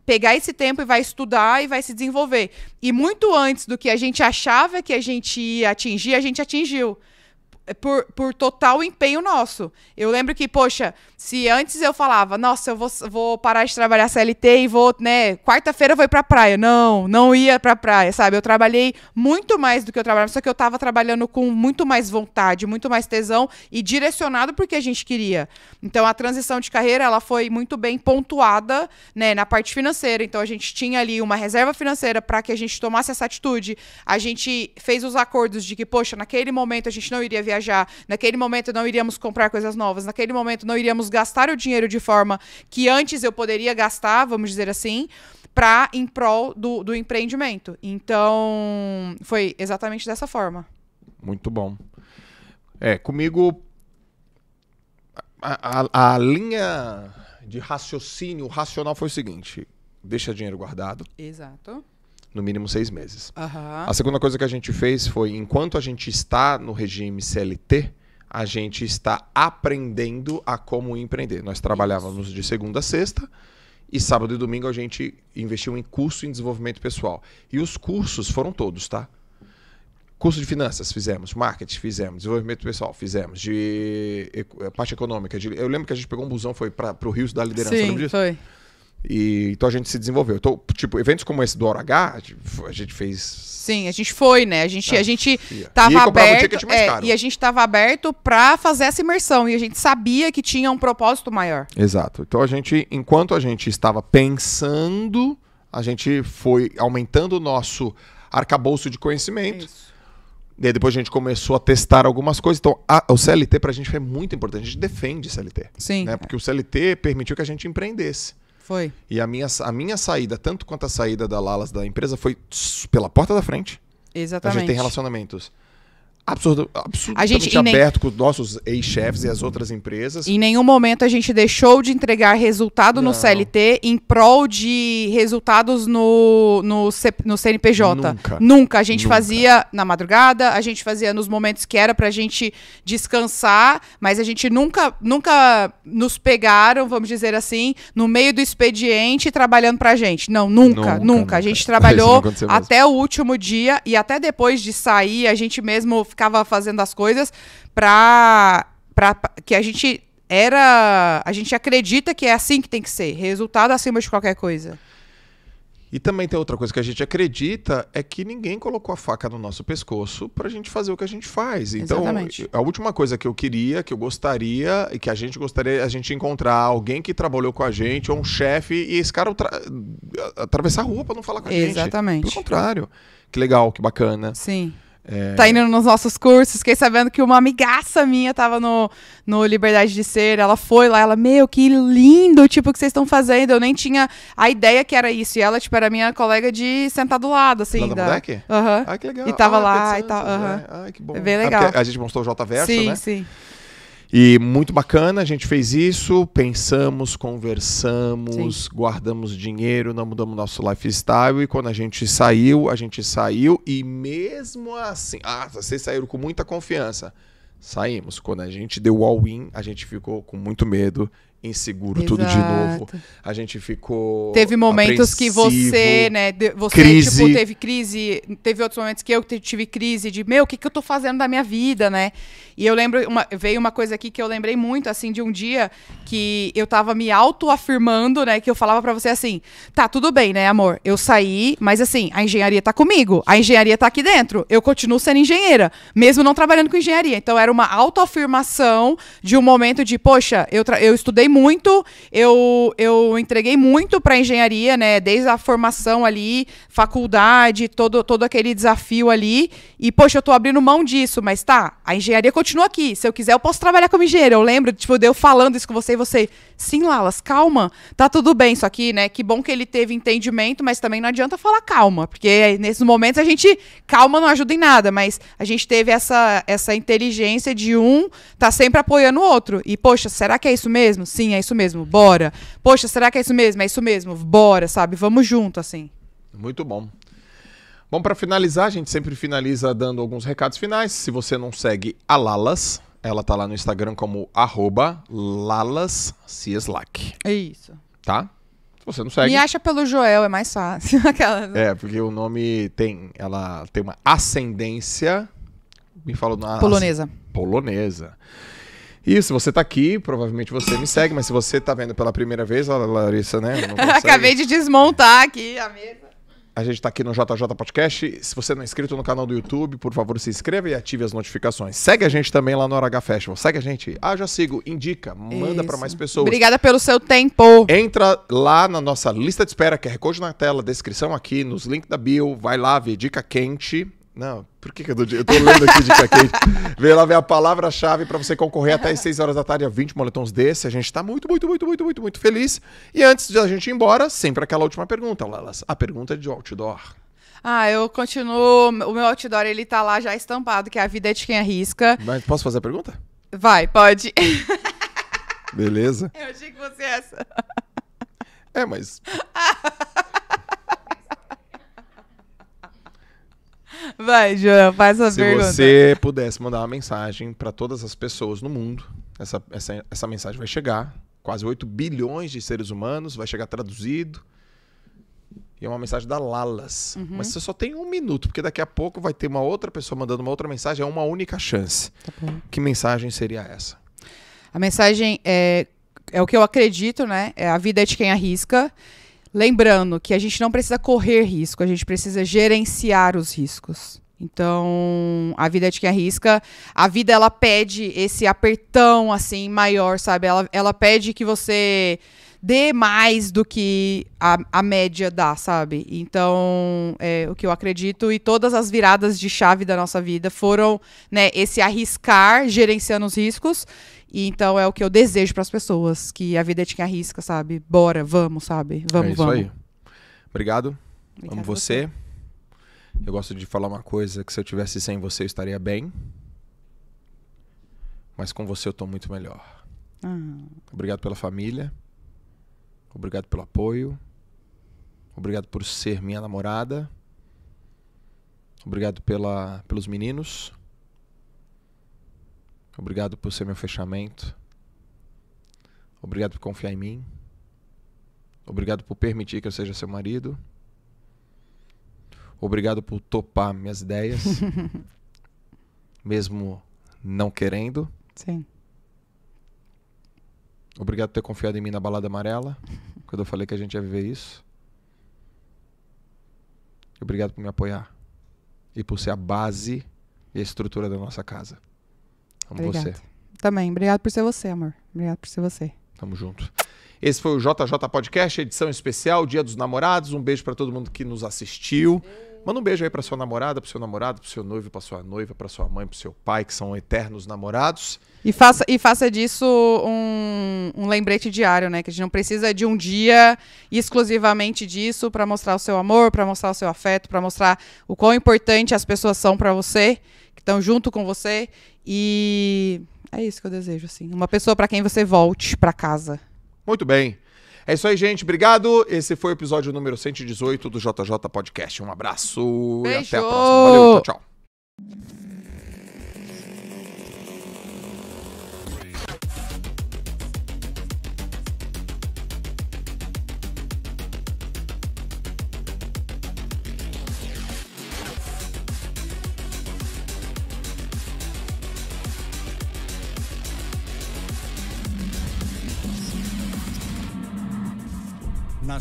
pegar esse tempo e vai estudar e vai se desenvolver. E muito antes do que a gente achava que a gente ia atingir, a gente atingiu. É por, por total empenho nosso. Eu lembro que, poxa, se antes eu falava, nossa, eu vou, vou parar de trabalhar CLT e vou, né, quarta-feira eu vou ir pra praia. Não, não ia pra praia, sabe? Eu trabalhei muito mais do que eu trabalhava, só que eu tava trabalhando com muito mais vontade, muito mais tesão e direcionado porque a gente queria. Então a transição de carreira, ela foi muito bem pontuada, né, na parte financeira. Então a gente tinha ali uma reserva financeira para que a gente tomasse essa atitude. A gente fez os acordos de que, poxa, naquele momento a gente não iria viajar viajar, naquele momento não iríamos comprar coisas novas, naquele momento não iríamos gastar o dinheiro de forma que antes eu poderia gastar, vamos dizer assim, para em prol do, do empreendimento. Então, foi exatamente dessa forma. Muito bom. É, comigo a, a, a, linha de raciocínio racional foi o seguinte: deixa dinheiro guardado. Exato no mínimo seis meses. Uhum. A segunda coisa que a gente fez foi, enquanto a gente está no regime CLT, a gente está aprendendo a como empreender. Nós trabalhávamos de segunda a sexta e sábado e domingo a gente investiu em curso em desenvolvimento pessoal. E os cursos foram todos, tá? Curso de finanças fizemos, marketing fizemos, desenvolvimento pessoal fizemos, de eh, parte econômica. De... eu lembro que a gente pegou um busão, foi para o Rio da Liderança. Sim, foi. E, então a gente se desenvolveu. Então, tipo, eventos como esse do Hora H, a gente fez. Sim, a gente foi, né? A gente, ah, a gente tava e aberto. Um é, e a gente tava aberto para fazer essa imersão. E a gente sabia que tinha um propósito maior. Exato. Então a gente, enquanto a gente estava pensando, a gente foi aumentando o nosso arcabouço de conhecimento. Isso. E aí depois a gente começou a testar algumas coisas. Então, a, o CLT pra gente foi muito importante. A gente defende CLT. Sim. Né? Porque o CLT permitiu que a gente empreendesse. Foi. E a minha, a minha saída, tanto quanto a saída da Lalas da empresa, foi pela porta da frente. Exatamente. A gente tem relacionamentos absurdo, absolutamente a gente, aberto nem... com os nossos ex-chefes e as outras empresas. Em nenhum momento a gente deixou de entregar resultado Não. no CLT em prol de resultados no, no, no CNPJ. Nunca. Nunca. A gente Nunca. fazia na madrugada, a gente fazia nos momentos que era pra gente descansar, mas a gente nunca, nunca nos pegaram, vamos dizer assim, no meio do expediente trabalhando pra gente. Não, nunca, nunca. nunca. nunca. A gente [LAUGHS] trabalhou até o último dia e até depois de sair, a gente mesmo ficava fazendo as coisas para para que a gente era, a gente acredita que é assim que tem que ser, resultado acima de qualquer coisa. E também tem outra coisa que a gente acredita é que ninguém colocou a faca no nosso pescoço para a gente fazer o que a gente faz. Então, Exatamente. a última coisa que eu queria, que eu gostaria e que a gente gostaria a gente encontrar alguém que trabalhou com a gente ou um chefe e esse cara atravessar a rua para não falar com a Exatamente. gente. Exatamente. Pelo contrário. Que legal, que bacana. Sim. É... Tá indo nos nossos cursos. Fiquei sabendo que uma amigaça minha tava no, no Liberdade de Ser. Ela foi lá, ela, meu, que lindo, tipo, que vocês estão fazendo. Eu nem tinha a ideia que era isso. E ela, tipo, era minha colega de sentar do lado, assim. Lá da, Aham. Ah, que legal. E tava ah, lá e tal. Uhum. Ah, que bom. É bem é legal. a gente mostrou o J-Verso, né? Sim, sim. E muito bacana, a gente fez isso, pensamos, conversamos, Sim. guardamos dinheiro, não mudamos nosso lifestyle. E quando a gente saiu, a gente saiu e mesmo assim. Ah, vocês saíram com muita confiança. Saímos. Quando a gente deu all-in, a gente ficou com muito medo inseguro Exato. tudo de novo. A gente ficou. Teve momentos que você, né? Você, tipo, crise. tipo, teve crise. Teve outros momentos que eu tive crise de, meu, o que, que eu tô fazendo da minha vida, né? E eu lembro, uma, veio uma coisa aqui que eu lembrei muito, assim, de um dia que eu tava me autoafirmando, né? Que eu falava para você assim: tá, tudo bem, né, amor? Eu saí, mas assim, a engenharia tá comigo, a engenharia tá aqui dentro. Eu continuo sendo engenheira, mesmo não trabalhando com engenharia. Então era uma autoafirmação de um momento de, poxa, eu, eu estudei muito, eu, eu entreguei muito para engenharia, né? Desde a formação ali, faculdade, todo, todo aquele desafio ali. E, poxa, eu estou abrindo mão disso, mas tá, a engenharia continua aqui. Se eu quiser, eu posso trabalhar como engenheiro. Eu lembro, tipo, de eu falando isso com você e você, sim, Lalas, calma, tá tudo bem isso aqui, né? Que bom que ele teve entendimento, mas também não adianta falar calma, porque nesses momentos a gente, calma não ajuda em nada, mas a gente teve essa, essa inteligência de um tá sempre apoiando o outro. E, poxa, será que é isso mesmo? Sim Sim, é isso mesmo, bora. Poxa, será que é isso mesmo? É isso mesmo, bora, sabe? Vamos junto, assim. Muito bom. Bom, para finalizar, a gente sempre finaliza dando alguns recados finais. Se você não segue a Lalas, ela tá lá no Instagram como arroba lalascieslac. É isso. Tá? Se você não segue. Me acha pelo Joel, é mais fácil. [LAUGHS] Aquela... É, porque o nome tem. Ela tem uma ascendência. Me falou na. Polonesa. Polonesa. E se você tá aqui, provavelmente você me segue, mas se você tá vendo pela primeira vez, a Larissa, né? [LAUGHS] Acabei de desmontar aqui a mesa. A gente tá aqui no JJ Podcast. Se você não é inscrito no canal do YouTube, por favor, se inscreva e ative as notificações. Segue a gente também lá no RH Festival. Segue a gente. Ah, já sigo. Indica. Manda para mais pessoas. Obrigada pelo seu tempo. Entra lá na nossa lista de espera, QR Code na tela, descrição aqui, nos links da bio. Vai lá, ver dica quente. Não, por que, que eu dou dinheiro? Eu tô lendo aqui de quente. [LAUGHS] Vê lá ver a palavra-chave para você concorrer até às 6 horas da tarde a 20 moletons desse. A gente tá muito, muito, muito, muito, muito, muito feliz. E antes da gente ir embora, sempre aquela última pergunta, Lalas. A pergunta é de outdoor. Ah, eu continuo. O meu outdoor ele tá lá já estampado, que a vida é de quem arrisca. Mas posso fazer a pergunta? Vai, pode. Beleza. [LAUGHS] Eu achei que fosse essa. É, mas. [LAUGHS] Vai, João, faz a Se pergunta. Se você pudesse mandar uma mensagem para todas as pessoas no mundo, essa, essa, essa mensagem vai chegar. Quase 8 bilhões de seres humanos, vai chegar traduzido. E é uma mensagem da Lalas. Uhum. Mas você só tem um minuto, porque daqui a pouco vai ter uma outra pessoa mandando uma outra mensagem. É uma única chance. Tá que mensagem seria essa? A mensagem é, é o que eu acredito, né? É a vida é de quem arrisca. Lembrando que a gente não precisa correr risco, a gente precisa gerenciar os riscos. Então, a vida é de quem arrisca. A vida, ela pede esse apertão, assim, maior, sabe? Ela, ela pede que você dê mais do que a, a média dá, sabe? Então, é o que eu acredito. E todas as viradas de chave da nossa vida foram, né, esse arriscar, gerenciando os riscos. E então é o que eu desejo para as pessoas, que a vida é de quem arrisca, sabe? Bora, vamos, sabe? Vamos, é isso vamos. Aí. Obrigado. Obrigado Amo você. você. Eu gosto de falar uma coisa que se eu tivesse sem você eu estaria bem. Mas com você eu estou muito melhor. Ah. Obrigado pela família. Obrigado pelo apoio. Obrigado por ser minha namorada. Obrigado pela, pelos meninos. Obrigado por ser meu fechamento. Obrigado por confiar em mim. Obrigado por permitir que eu seja seu marido. Obrigado por topar minhas ideias. [LAUGHS] mesmo não querendo. Sim. Obrigado por ter confiado em mim na balada amarela, quando eu falei que a gente ia viver isso. Obrigado por me apoiar e por ser a base e a estrutura da nossa casa. Amo Obrigado. você. Também. Obrigado por ser você, amor. Obrigado por ser você. Tamo junto. Esse foi o JJ Podcast, edição especial, Dia dos Namorados. Um beijo para todo mundo que nos assistiu. Manda um beijo aí para sua namorada, para seu namorado, para seu noivo, para sua noiva, para sua mãe, para seu pai, que são eternos namorados. E faça, e faça disso um, um lembrete diário, né? Que a gente não precisa de um dia exclusivamente disso para mostrar o seu amor, para mostrar o seu afeto, para mostrar o quão importante as pessoas são para você, que estão junto com você. E é isso que eu desejo, assim. Uma pessoa para quem você volte para casa. Muito bem. É isso aí, gente. Obrigado. Esse foi o episódio número 118 do JJ Podcast. Um abraço Beijo. e até a próxima. Valeu, tchau, tchau.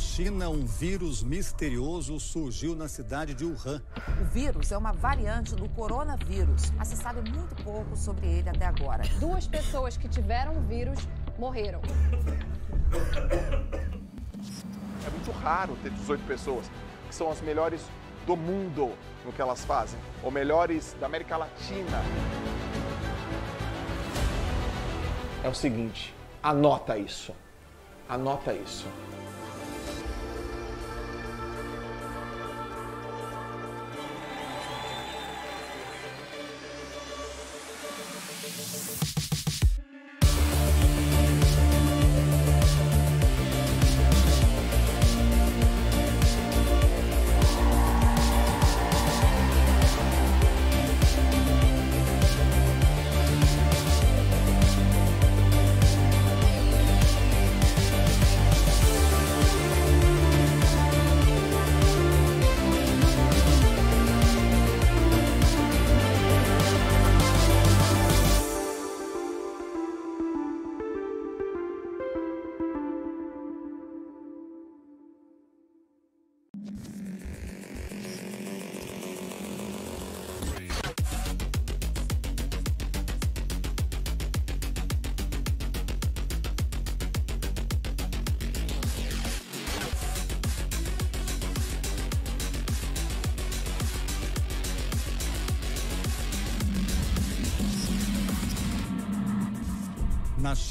China, um vírus misterioso surgiu na cidade de Wuhan. O vírus é uma variante do coronavírus. Acessado muito pouco sobre ele até agora. Duas pessoas que tiveram o vírus morreram. É muito raro ter 18 pessoas que são as melhores do mundo no que elas fazem, ou melhores da América Latina. É o seguinte, anota isso. Anota isso.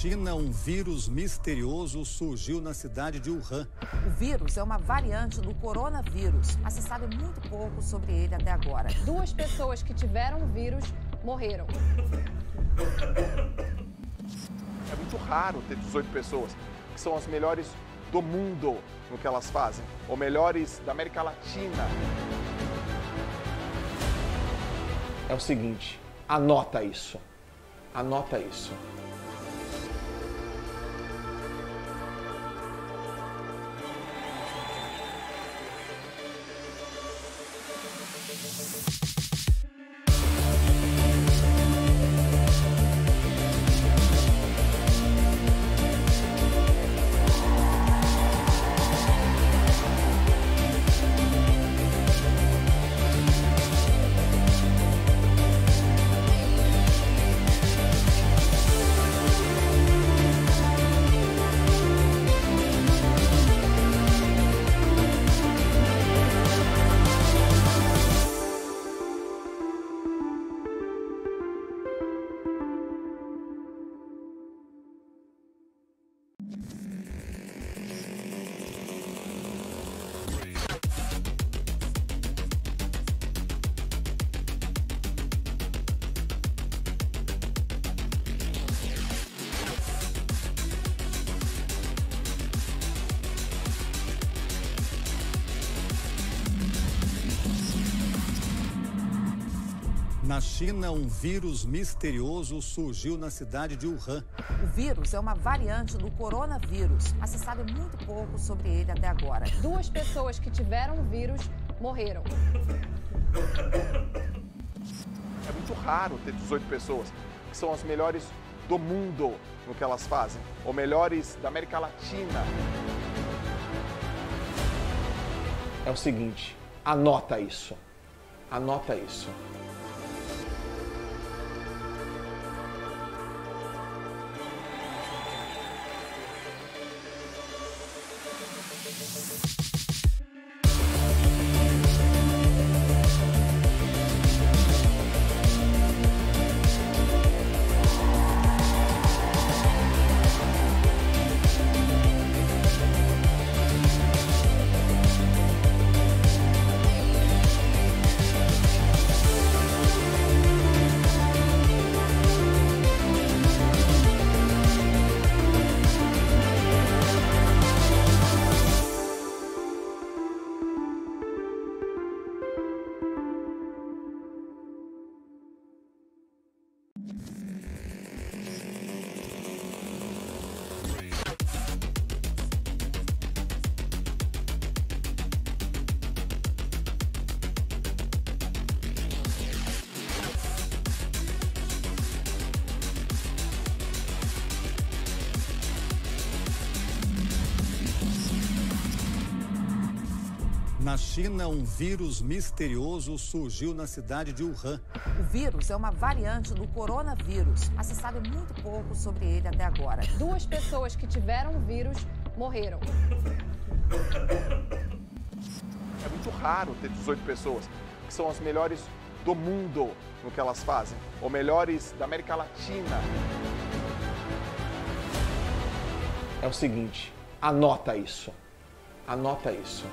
China, um vírus misterioso surgiu na cidade de Wuhan. O vírus é uma variante do coronavírus, mas se sabe muito pouco sobre ele até agora. Duas pessoas que tiveram o vírus morreram. É muito raro ter 18 pessoas que são as melhores do mundo no que elas fazem, ou melhores da América Latina. É o seguinte, anota isso. Anota isso. um vírus misterioso surgiu na cidade de Wuhan. O vírus é uma variante do coronavírus, mas se sabe muito pouco sobre ele até agora. Duas pessoas que tiveram o vírus morreram. É muito raro ter 18 pessoas que são as melhores do mundo no que elas fazem, ou melhores da América Latina. É o seguinte, anota isso. Anota isso. China, um vírus misterioso surgiu na cidade de Wuhan. O vírus é uma variante do coronavírus, mas se sabe muito pouco sobre ele até agora. Duas pessoas que tiveram o vírus morreram. É muito raro ter 18 pessoas que são as melhores do mundo no que elas fazem, ou melhores da América Latina. É o seguinte, anota isso. Anota isso.